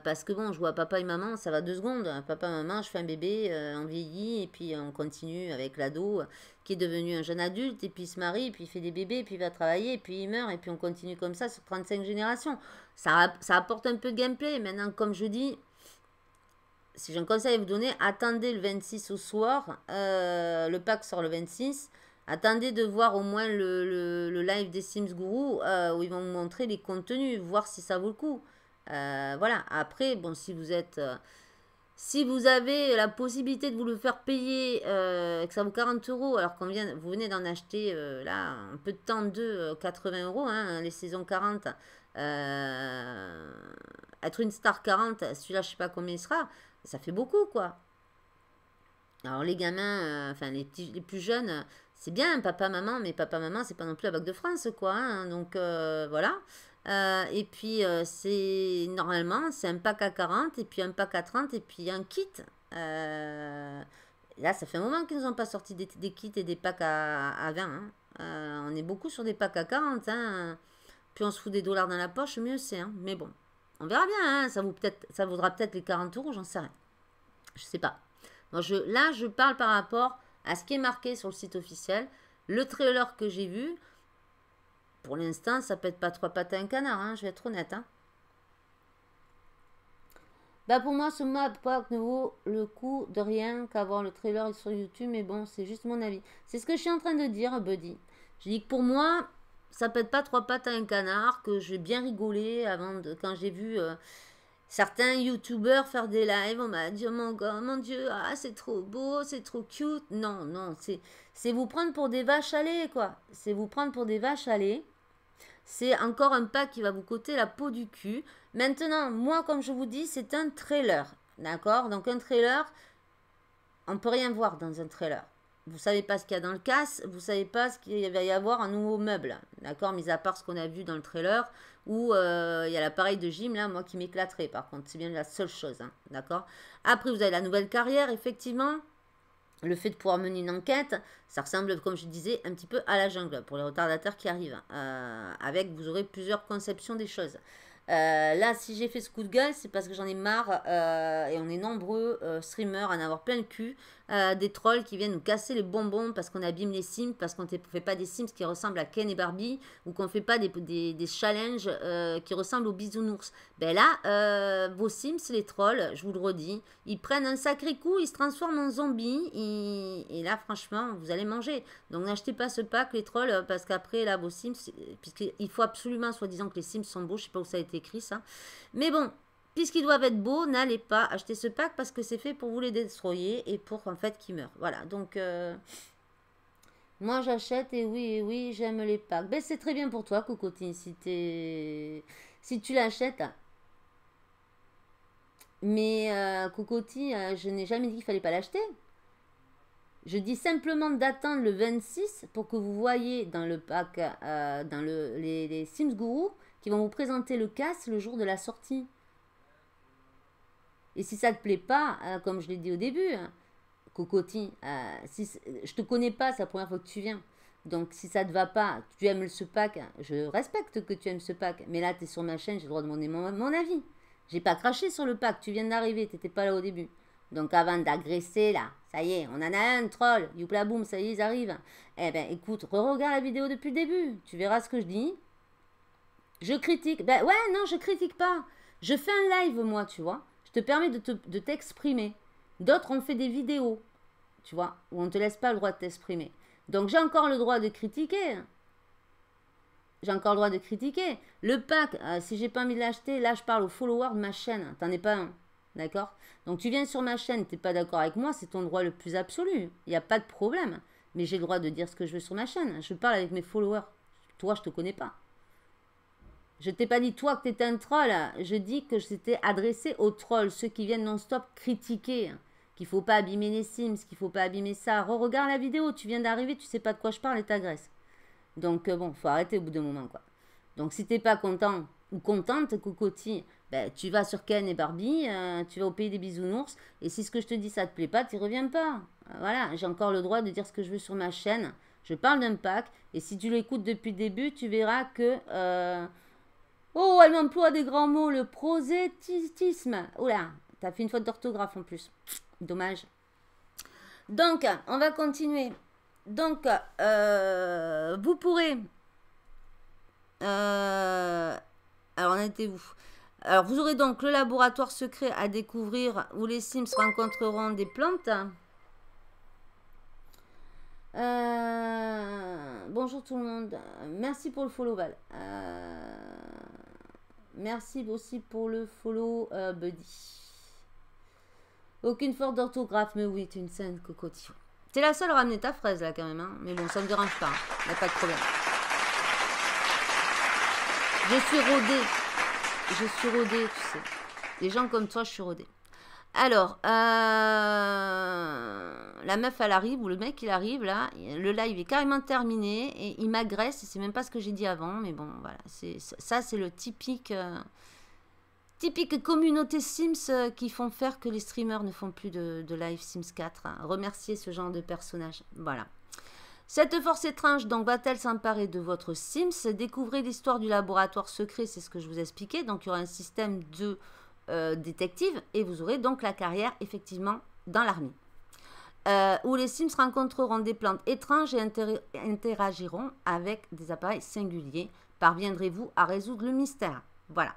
parce que bon, je vois papa et maman, ça va deux secondes. Papa, maman, je fais un bébé, on vieillit et puis on continue avec l'ado qui est devenu un jeune adulte, et puis il se marie, et puis il fait des bébés, puis il va travailler, et puis il meurt, et puis on continue comme ça sur 35 générations. Ça, apporte un peu de gameplay. Maintenant, comme je dis, si j'ai un conseil à vous donner, attendez le 26 au soir. Euh, le pack sort le 26. Attendez de voir au moins le, live des Sims Guru euh, où ils vont vous montrer les contenus, voir si ça vaut le coup. Euh, voilà. Après, bon, si vous êtes si vous avez la possibilité de vous le faire payer, euh, que ça vaut 40 euros, alors que vous venez d'en acheter euh, là un peu de temps de 80 euh, euros, hein, les saisons 40. être une star 40, celui-là je sais pas combien il sera, ça fait beaucoup quoi. Alors les gamins, enfin les, plus jeunes, c'est bien papa maman, mais papa maman c'est pas non plus la Bac de France quoi. Hein, donc voilà. Euh, et puis, euh, c'est normalement, c'est un pack à 40, et puis un pack à 30, et puis un kit. Euh, là, ça fait un moment qu'ils n'ont pas sorti des, kits et des packs à, 20. Hein. on est beaucoup sur des packs à 40. Hein. Puis on se fout des dollars dans la poche, mieux c'est. Hein. Mais bon, on verra bien. Ça, vous peut ça vaudra peut-être les 40 euros, j'en sais rien. Je sais pas. je, là, je parle par rapport à ce qui est marqué sur le site officiel, le trailer que j'ai vu. Pour l'instant, ça pète pas trois pattes à un canard, hein, je vais être honnête. Hein. Bah pour moi, ce map pack ne vaut le coup de rien qu'avoir le trailer sur YouTube, mais bon, c'est juste mon avis. C'est ce que je suis en train de dire, Buddy. Je dis que pour moi, ça pète pas trois pattes à un canard, que j'ai bien rigolé avant quand j'ai vu euh, certains YouTubers faire des lives. On m'a dit, oh mon, mon Dieu, ah, c'est trop beau, c'est trop cute. Non, non, c'est vous prendre pour des vaches à lait, quoi. C'est vous prendre pour des vaches à lait. C'est encore un pas qui va vous coûter la peau du cul. Maintenant, moi, comme je vous dis, c'est un trailer. D'accord Donc un trailer, on ne peut rien voir dans un trailer. Vous savez pas ce qu'il y a dans le casse, vous savez pas ce qu'il va y avoir un nouveau meuble, d'accord Mis à part ce qu'on a vu dans le trailer, où euh, il y a l'appareil de gym, là, moi, qui m'éclaterait, par contre. C'est bien la seule chose, hein. d'accord Après, vous avez la nouvelle carrière, effectivement le fait de pouvoir mener une enquête, ça ressemble, comme je disais, un petit peu à la jungle pour les retardateurs qui arrivent. Euh, avec, vous aurez plusieurs conceptions des choses. Euh, là, si j'ai fait ce coup de gueule, c'est parce que j'en ai marre euh, et on est nombreux streamers à en avoir plein le cul des trolls qui viennent nous casser les bonbons parce qu'on abîme les sims, parce qu'on ne fait pas des sims qui ressemblent à Ken et Barbie, ou qu'on ne fait pas des, des, des challenges euh, qui ressemblent aux bisounours. Ben là, euh, vos sims, les trolls, je vous le redis, ils prennent un sacré coup, ils se transforment en zombies, et là, franchement, vous allez manger. Donc n'achetez pas ce pack, les trolls, parce qu'après, là, vos sims, puisqu'il faut absolument, soi-disant, que les sims sont beaux, je ne sais pas où ça a été écrit, ça. Mais bon, Puisqu'ils doivent être beaux, n'allez pas acheter ce pack parce que c'est fait pour vous les détruire et pour en fait qu'ils meurent. Voilà, donc euh, moi j'achète et oui, oui, j'aime les packs. Ben, c'est très bien pour toi, Cocotine, si, si tu l'achètes. Mais euh, euh, je n'ai jamais dit qu'il fallait pas l'acheter. Je dis simplement d'attendre le 26 pour que vous voyez dans le pack, euh, dans le, les, Sims Guru, qui vont vous présenter le casse le jour de la sortie. Et si ça ne te plaît pas, euh, comme je l'ai dit au début, hein, Cocotti, euh, si, je te connais pas, c'est la première fois que tu viens. Donc si ça ne te va pas, tu aimes ce pack, je respecte que tu aimes ce pack, mais là tu es sur ma chaîne, j'ai le droit de demander mon, mon avis. J'ai pas craché sur le pack, tu viens d'arriver, tu n'étais pas là au début. Donc avant d'agresser là, ça y est, on en a un troll, youpla boum, ça y est, ils arrivent. Eh ben écoute, re-regarde la vidéo depuis le début, tu verras ce que je dis. Je critique, ben ouais, non, je critique pas. Je fais un live moi, tu vois te permet de t'exprimer. D'autres ont fait des vidéos, tu vois, où on ne te laisse pas le droit de t'exprimer. Donc j'ai encore le droit de critiquer. J'ai encore le droit de critiquer. Le pack, euh, si j'ai pas envie de l'acheter, là je parle aux followers de ma chaîne. T'en es pas un. D'accord Donc tu viens sur ma chaîne, t'es pas d'accord avec moi, c'est ton droit le plus absolu. Il n'y a pas de problème. Mais j'ai le droit de dire ce que je veux sur ma chaîne. Je parle avec mes followers. Toi, je te connais pas. Je t'ai pas dit toi que t'étais un troll. Je dis que c'était adressé aux trolls, ceux qui viennent non-stop critiquer. Qu'il faut pas abîmer les Sims, qu'il faut pas abîmer ça. regarde la vidéo, tu viens d'arriver, tu sais pas de quoi je parle et t'agresses. Donc euh, bon, faut arrêter au bout d'un moment quoi. Donc si t'es pas content ou contente, cocotti, ben, tu vas sur Ken et Barbie, euh, tu vas au pays des bisounours, et si ce que je te dis ça te plaît pas, tu reviens pas. Euh, voilà, j'ai encore le droit de dire ce que je veux sur ma chaîne. Je parle d'un pack, et si tu l'écoutes depuis le début, tu verras que... Oh, elle m'emploie des grands mots, le prosétisme. Oula, t'as fait une faute d'orthographe en plus. Dommage. Donc, on va continuer. Donc, euh, vous pourrez... Euh, alors, on était vous. Alors, vous aurez donc le laboratoire secret à découvrir où les Sims rencontreront des plantes. Euh, bonjour tout le monde. Merci pour le follow, up Euh, Merci aussi pour le follow, euh, Buddy. Aucune faute d'orthographe, mais oui, es une scène cocotier. T'es la seule à ramener ta fraise là quand même, hein. Mais bon, ça me dérange pas, Il hein. a pas de problème. Je suis rodée. Je suis rodée, tu sais. Les gens comme toi, je suis rodée. Alors, euh, la meuf, elle arrive, ou le mec, il arrive, là. Le live est carrément terminé et il m'agresse. C'est même pas ce que j'ai dit avant, mais bon, voilà. Ça, c'est le typique, euh, typique communauté Sims euh, qui font faire que les streamers ne font plus de, live Sims 4. Hein. Remercier ce genre de personnage. Voilà. Cette force étrange donc va-t-elle s'emparer de votre Sims Découvrez l'histoire du laboratoire secret, c'est ce que je vous expliquais. Donc il y aura un système de euh, détective et vous aurez donc la carrière effectivement dans l'armée. Euh, où les Sims rencontreront des plantes étranges et interagiront avec des appareils singuliers. Parviendrez-vous à résoudre le mystère Voilà.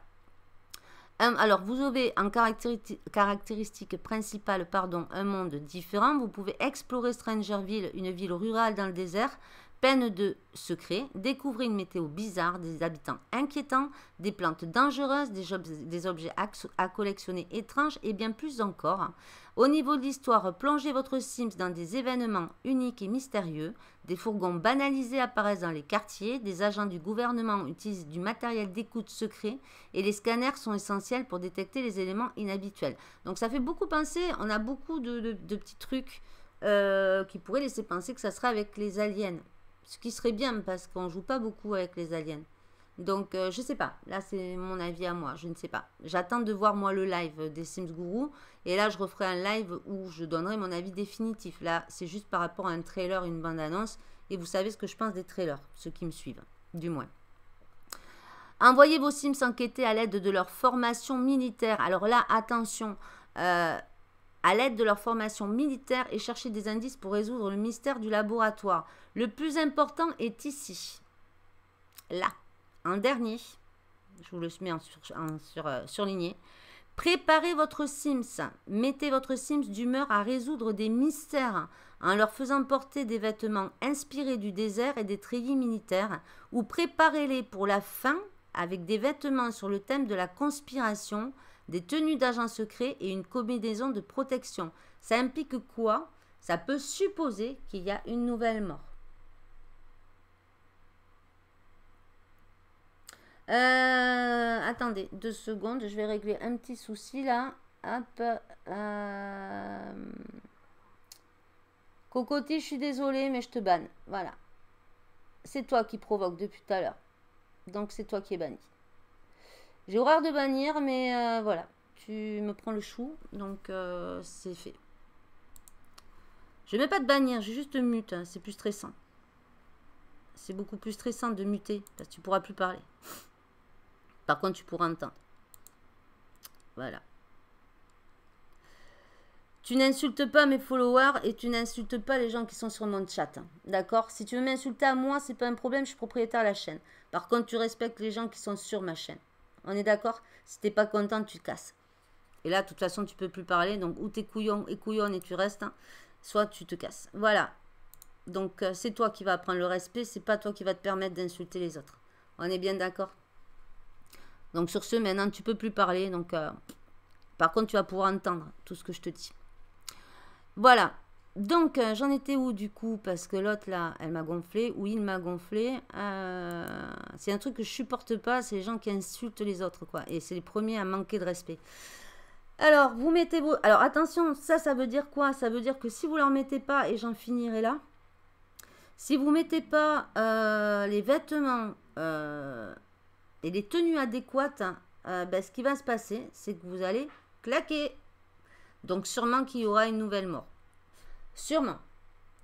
Euh, alors, vous avez en caractéristique, caractéristique principale pardon, un monde différent. Vous pouvez explorer Strangerville, une ville rurale dans le désert, Peine de secret, découvrez une météo bizarre, des habitants inquiétants, des plantes dangereuses, des, objets à, collectionner étranges et bien plus encore. Au niveau de l'histoire, plongez votre Sims dans des événements uniques et mystérieux. Des fourgons banalisés apparaissent dans les quartiers, des agents du gouvernement utilisent du matériel d'écoute secret et les scanners sont essentiels pour détecter les éléments inhabituels. Donc ça fait beaucoup penser, on a beaucoup de, petits trucs euh, qui pourraient laisser penser que ça serait avec les aliens. Ce qui serait bien parce qu'on joue pas beaucoup avec les aliens. Donc je euh, je sais pas, là c'est mon avis à moi, je ne sais pas. J'attends de voir moi le live des Sims Gurus. et là je referai un live où je donnerai mon avis définitif. Là c'est juste par rapport à un trailer, une bande-annonce et vous savez ce que je pense des trailers, ceux qui me suivent, du moins. Envoyez vos Sims enquêter à l'aide de leur formation militaire. Alors là attention, euh, à l'aide de leur formation militaire et chercher des indices pour résoudre le mystère du laboratoire. Le plus important est ici. Là, en dernier, je vous le mets en, sur, euh, surligné. Préparez votre Sims. Mettez votre Sims d'humeur à résoudre des mystères en leur faisant porter des vêtements inspirés du désert et des treillis militaires ou préparez-les pour la fin avec des vêtements sur le thème de la conspiration, des tenues d'agents secrets et une combinaison de protection. Ça implique quoi Ça peut supposer qu'il y a une nouvelle mort. Euh, attendez deux secondes, je vais régler un petit souci là. Hop. Euh... je suis désolée, mais je te banne. Voilà. C'est toi qui provoque depuis tout à l'heure. Donc c'est toi qui es banni. J'ai horreur de bannir, mais euh, voilà. Tu me prends le chou, donc euh, c'est fait. Je ne mets pas de bannir, j'ai juste mute. Hein, c'est plus stressant. C'est beaucoup plus stressant de muter, parce que tu pourras plus parler. Par contre, tu pourras entendre. Voilà. Tu n'insultes pas mes followers et tu n'insultes pas les gens qui sont sur mon chat. Hein. D'accord Si tu veux m'insulter à moi, c'est pas un problème, je suis propriétaire de la chaîne. Par contre, tu respectes les gens qui sont sur ma chaîne. On est d'accord Si t'es pas content, tu te casses. Et là, de toute façon, tu peux plus parler. Donc, ou t'es couillon et couillonne et tu restes, hein, soit tu te casses. Voilà. Donc, euh, c'est toi qui vas apprendre le respect. C'est pas toi qui va te permettre d'insulter les autres. On est bien d'accord Donc, sur ce, maintenant, tu peux plus parler. Donc, euh, par contre, tu vas pouvoir entendre tout ce que je te dis. Voilà donc, euh, j'en étais où du coup Parce que l'autre là, elle m'a gonflé ou il m'a gonflé. Euh, c'est un truc que je supporte pas, c'est les gens qui insultent les autres quoi. Et c'est les premiers à manquer de respect. Alors, vous mettez vous Alors, attention, ça, ça veut dire quoi Ça veut dire que si vous ne leur mettez pas, et j'en finirai là, si vous ne mettez pas euh, les vêtements et les tenues adéquates, ben, ce qui va se passer, c'est que vous allez claquer. Donc, sûrement qu'il y aura une nouvelle mort. Sûrement.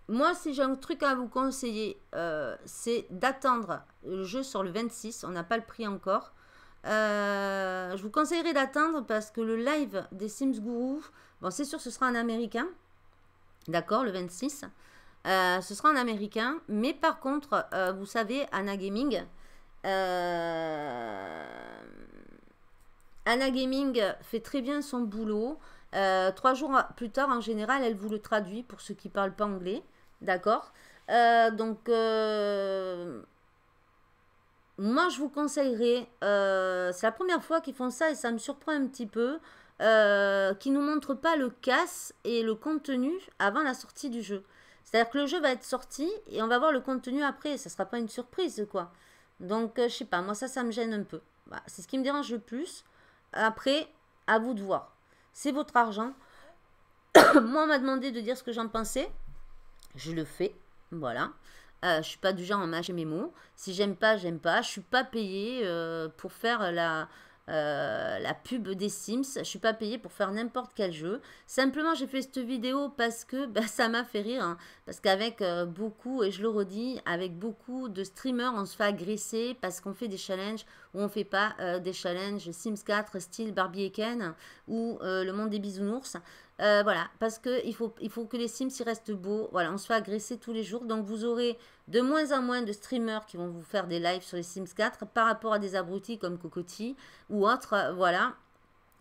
Moi, si j'ai un truc à vous conseiller, euh, c'est d'attendre le jeu sur le 26. On n'a pas le prix encore. Euh, je vous conseillerais d'attendre parce que le live des Sims Guru, bon, c'est sûr, ce sera en américain. D'accord, le 26. Euh, ce sera en américain. Mais par contre, vous savez, Anna Gaming. Anna Gaming fait très bien son boulot. Euh, trois jours plus tard, en général, elle vous le traduit pour ceux qui ne parlent pas anglais. D'accord euh, Donc, euh, moi, je vous conseillerais, c'est la première fois qu'ils font ça et ça me surprend un petit peu, qu'ils ne nous montrent pas le casse et le contenu avant la sortie du jeu. C'est-à-dire que le jeu va être sorti et on va voir le contenu après. Ça ne sera pas une surprise, quoi. Donc, je sais pas, moi, ça, ça me gêne un peu. Bah, c'est ce qui me dérange le plus. Après, à vous de voir. C'est votre argent. (coughs) Moi, on m'a demandé de dire ce que j'en pensais. Je le fais. Voilà. Je euh, je suis pas du genre à mâcher mes mots. Si j'aime pas, j'aime pas. Je suis pas payée euh, pour faire la, euh, la pub des Sims. Je suis pas payée pour faire n'importe quel jeu. Simplement, j'ai fait cette vidéo parce que (laughs) bah, ça m'a fait rire. Hein. Parce qu'avec euh, beaucoup, et je le redis, avec beaucoup de streamers, on se fait agresser parce qu'on fait des challenges ou on fait pas euh, des challenges Sims 4 style Barbie et Ken ou Le Monde des Bisounours. Euh, voilà, parce il faut, il faut que les Sims y restent beaux. Voilà, on se fait agresser tous les jours. Donc vous aurez de moins en moins de streamers qui vont vous faire des lives sur les Sims 4 par rapport à des abrutis comme Cocotti ou autres. Euh, voilà,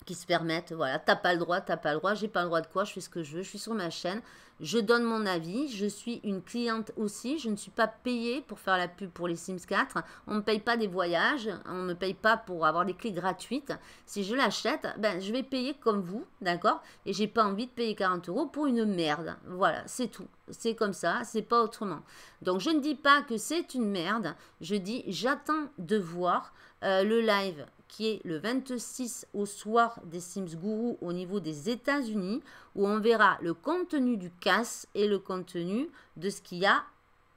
qui se permettent, voilà, t'as pas le droit, t'as pas le droit, j'ai pas le droit de quoi, je fais ce que je veux, je suis sur ma chaîne, je donne mon avis, je suis une cliente aussi, je ne suis pas payée pour faire la pub pour les Sims 4, on ne paye pas des voyages, on ne paye pas pour avoir des clés gratuites. Si je l'achète, ben, je vais payer comme vous, d'accord Et j'ai pas envie de payer 40 euros pour une merde. Voilà, c'est tout. C'est comme ça, c'est pas autrement. Donc je ne dis pas que c'est une merde, je dis j'attends de voir euh, le live qui est le 26 au soir des Sims Guru au niveau des États-Unis, où on verra le contenu du casse et le contenu de ce qu'il y a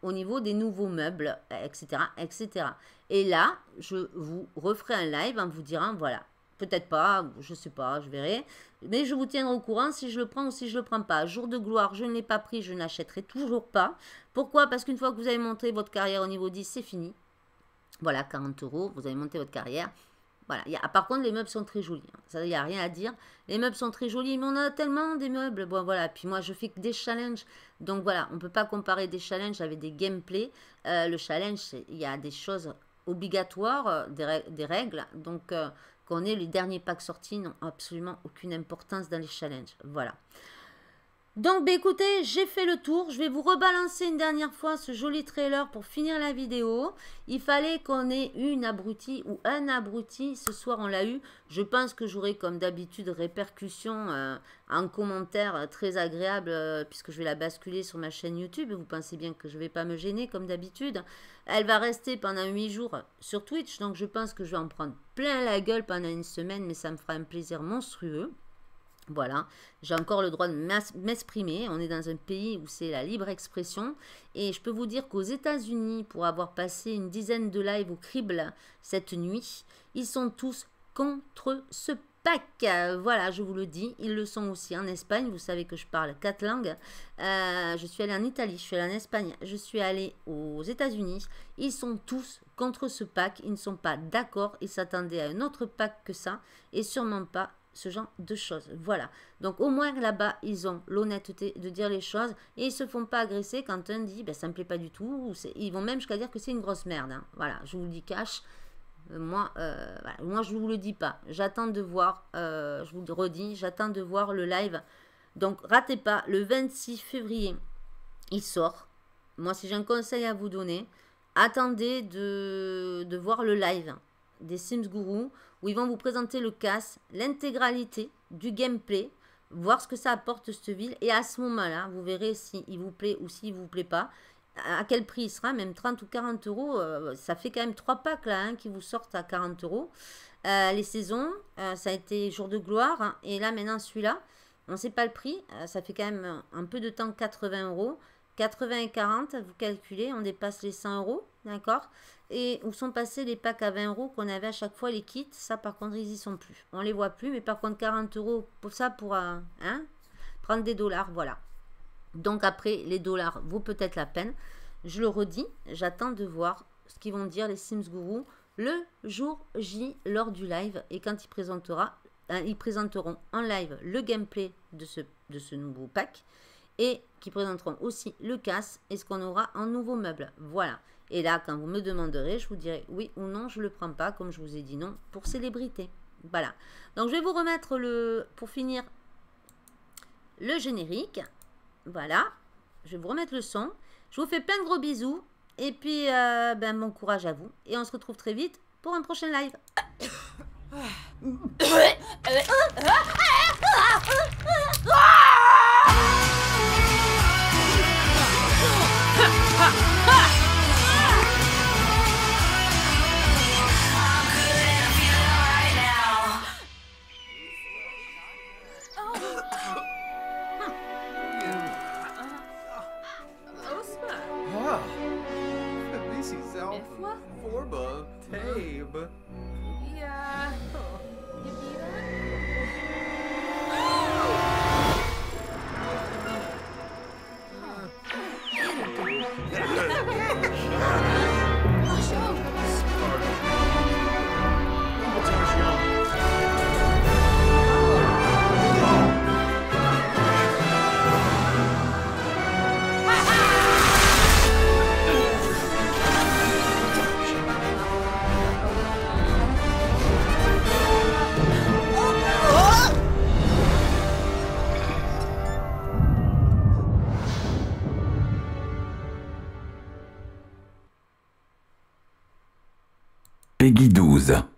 au niveau des nouveaux meubles, etc., etc. Et là, je vous referai un live en vous dirant, voilà, peut-être pas, je sais pas, je verrai, mais je vous tiendrai au courant si je le prends ou si je le prends pas. Jour de gloire, je ne l'ai pas pris, je n'achèterai toujours pas. Pourquoi Parce qu'une fois que vous avez montré votre carrière au niveau 10, c'est fini. Voilà, 40 euros, vous avez monté votre carrière. Voilà. Ah, par contre, les meubles sont très jolis. Hein. Ça, il n'y a rien à dire. Les meubles sont très jolis, mais on a tellement des meubles. Bon, voilà. Puis moi, je fais que des challenges. Donc voilà, on ne peut pas comparer des challenges avec des gameplays. Euh, le challenge, il y a des choses obligatoires, euh, des, règles. Donc, euh, qu'on ait les derniers packs sortis n'ont absolument aucune importance dans les challenges. Voilà. Donc bah, écoutez, j'ai fait le tour. Je vais vous rebalancer une dernière fois ce joli trailer pour finir la vidéo. Il fallait qu'on ait une abrutie ou un abruti. Ce soir, on l'a eu. Je pense que j'aurai comme d'habitude répercussions euh, en commentaire euh, très agréable euh, puisque je vais la basculer sur ma chaîne YouTube. Vous pensez bien que je ne vais pas me gêner comme d'habitude. Elle va rester pendant 8 jours sur Twitch. Donc je pense que je vais en prendre plein la gueule pendant une semaine mais ça me fera un plaisir monstrueux. Voilà, j'ai encore le droit de m'exprimer. On est dans un pays où c'est la libre expression. Et je peux vous dire qu'aux États-Unis, pour avoir passé une dizaine de lives au crible cette nuit, ils sont tous contre ce pack Voilà, je vous le dis, ils le sont aussi en Espagne. Vous savez que je parle quatre langues. Euh, je suis allée en Italie, je suis allée en Espagne, je suis allée aux États-Unis. Ils sont tous contre ce pack Ils ne sont pas d'accord. Ils s'attendaient à un autre pack que ça et sûrement pas ce genre de choses. Voilà. Donc au moins là-bas, ils ont l'honnêteté de dire les choses et ils se font pas agresser quand un dit ben, ça me plaît pas du tout. Ou ils vont même jusqu'à dire que c'est une grosse merde. Hein. Voilà, je vous le dis cash. Euh, moi, euh, moi, je vous le dis pas. J'attends de voir, euh, je vous le redis, j'attends de voir le live. Donc, ratez pas, le 26 février, il sort. Moi, si j'ai un conseil à vous donner, attendez de, de voir le live des Sims Guru ils vont vous présenter le casse, l'intégralité du gameplay, voir ce que ça apporte cette ville. Et à ce moment-là, vous verrez s'il vous plaît ou s'il ne vous plaît pas. À quel prix il sera, même 30 ou 40 euros, euh, ça fait quand même trois packs là hein, qui vous sortent à 40 euros. Euh, les saisons, euh, ça a été jour de gloire. Hein, et là maintenant celui-là, on ne sait pas le prix. ça fait quand même un peu de temps 80 euros. 80 et 40, vous calculez, on dépasse les 100 euros. D'accord Et où sont passés les packs à 20 euros qu'on avait à chaque fois les kits. Ça, par contre, ils y sont plus. On les voit plus. Mais par contre, 40 euros pour ça, pour euh, hein prendre des dollars. Voilà. Donc après, les dollars vaut peut-être la peine. Je le redis, j'attends de voir ce qu'ils vont dire les Sims Guru le jour J lors du live et quand ils euh, présenteront en live le gameplay de ce, nouveau pack et qui présenteront aussi le casse et ce qu'on aura en nouveau meuble. Voilà. Et là, quand vous me demanderez, je vous dirai oui ou non, je ne le prends pas, comme je vous ai dit non, pour célébrité. Voilà. Donc, je vais vous remettre, le, pour finir, le générique. Voilà. Je vais vous remettre le son. Je vous fais plein de gros bisous. Et puis, ben, bon courage à vous. Et on se retrouve très vite pour un prochain live. Peggy 12.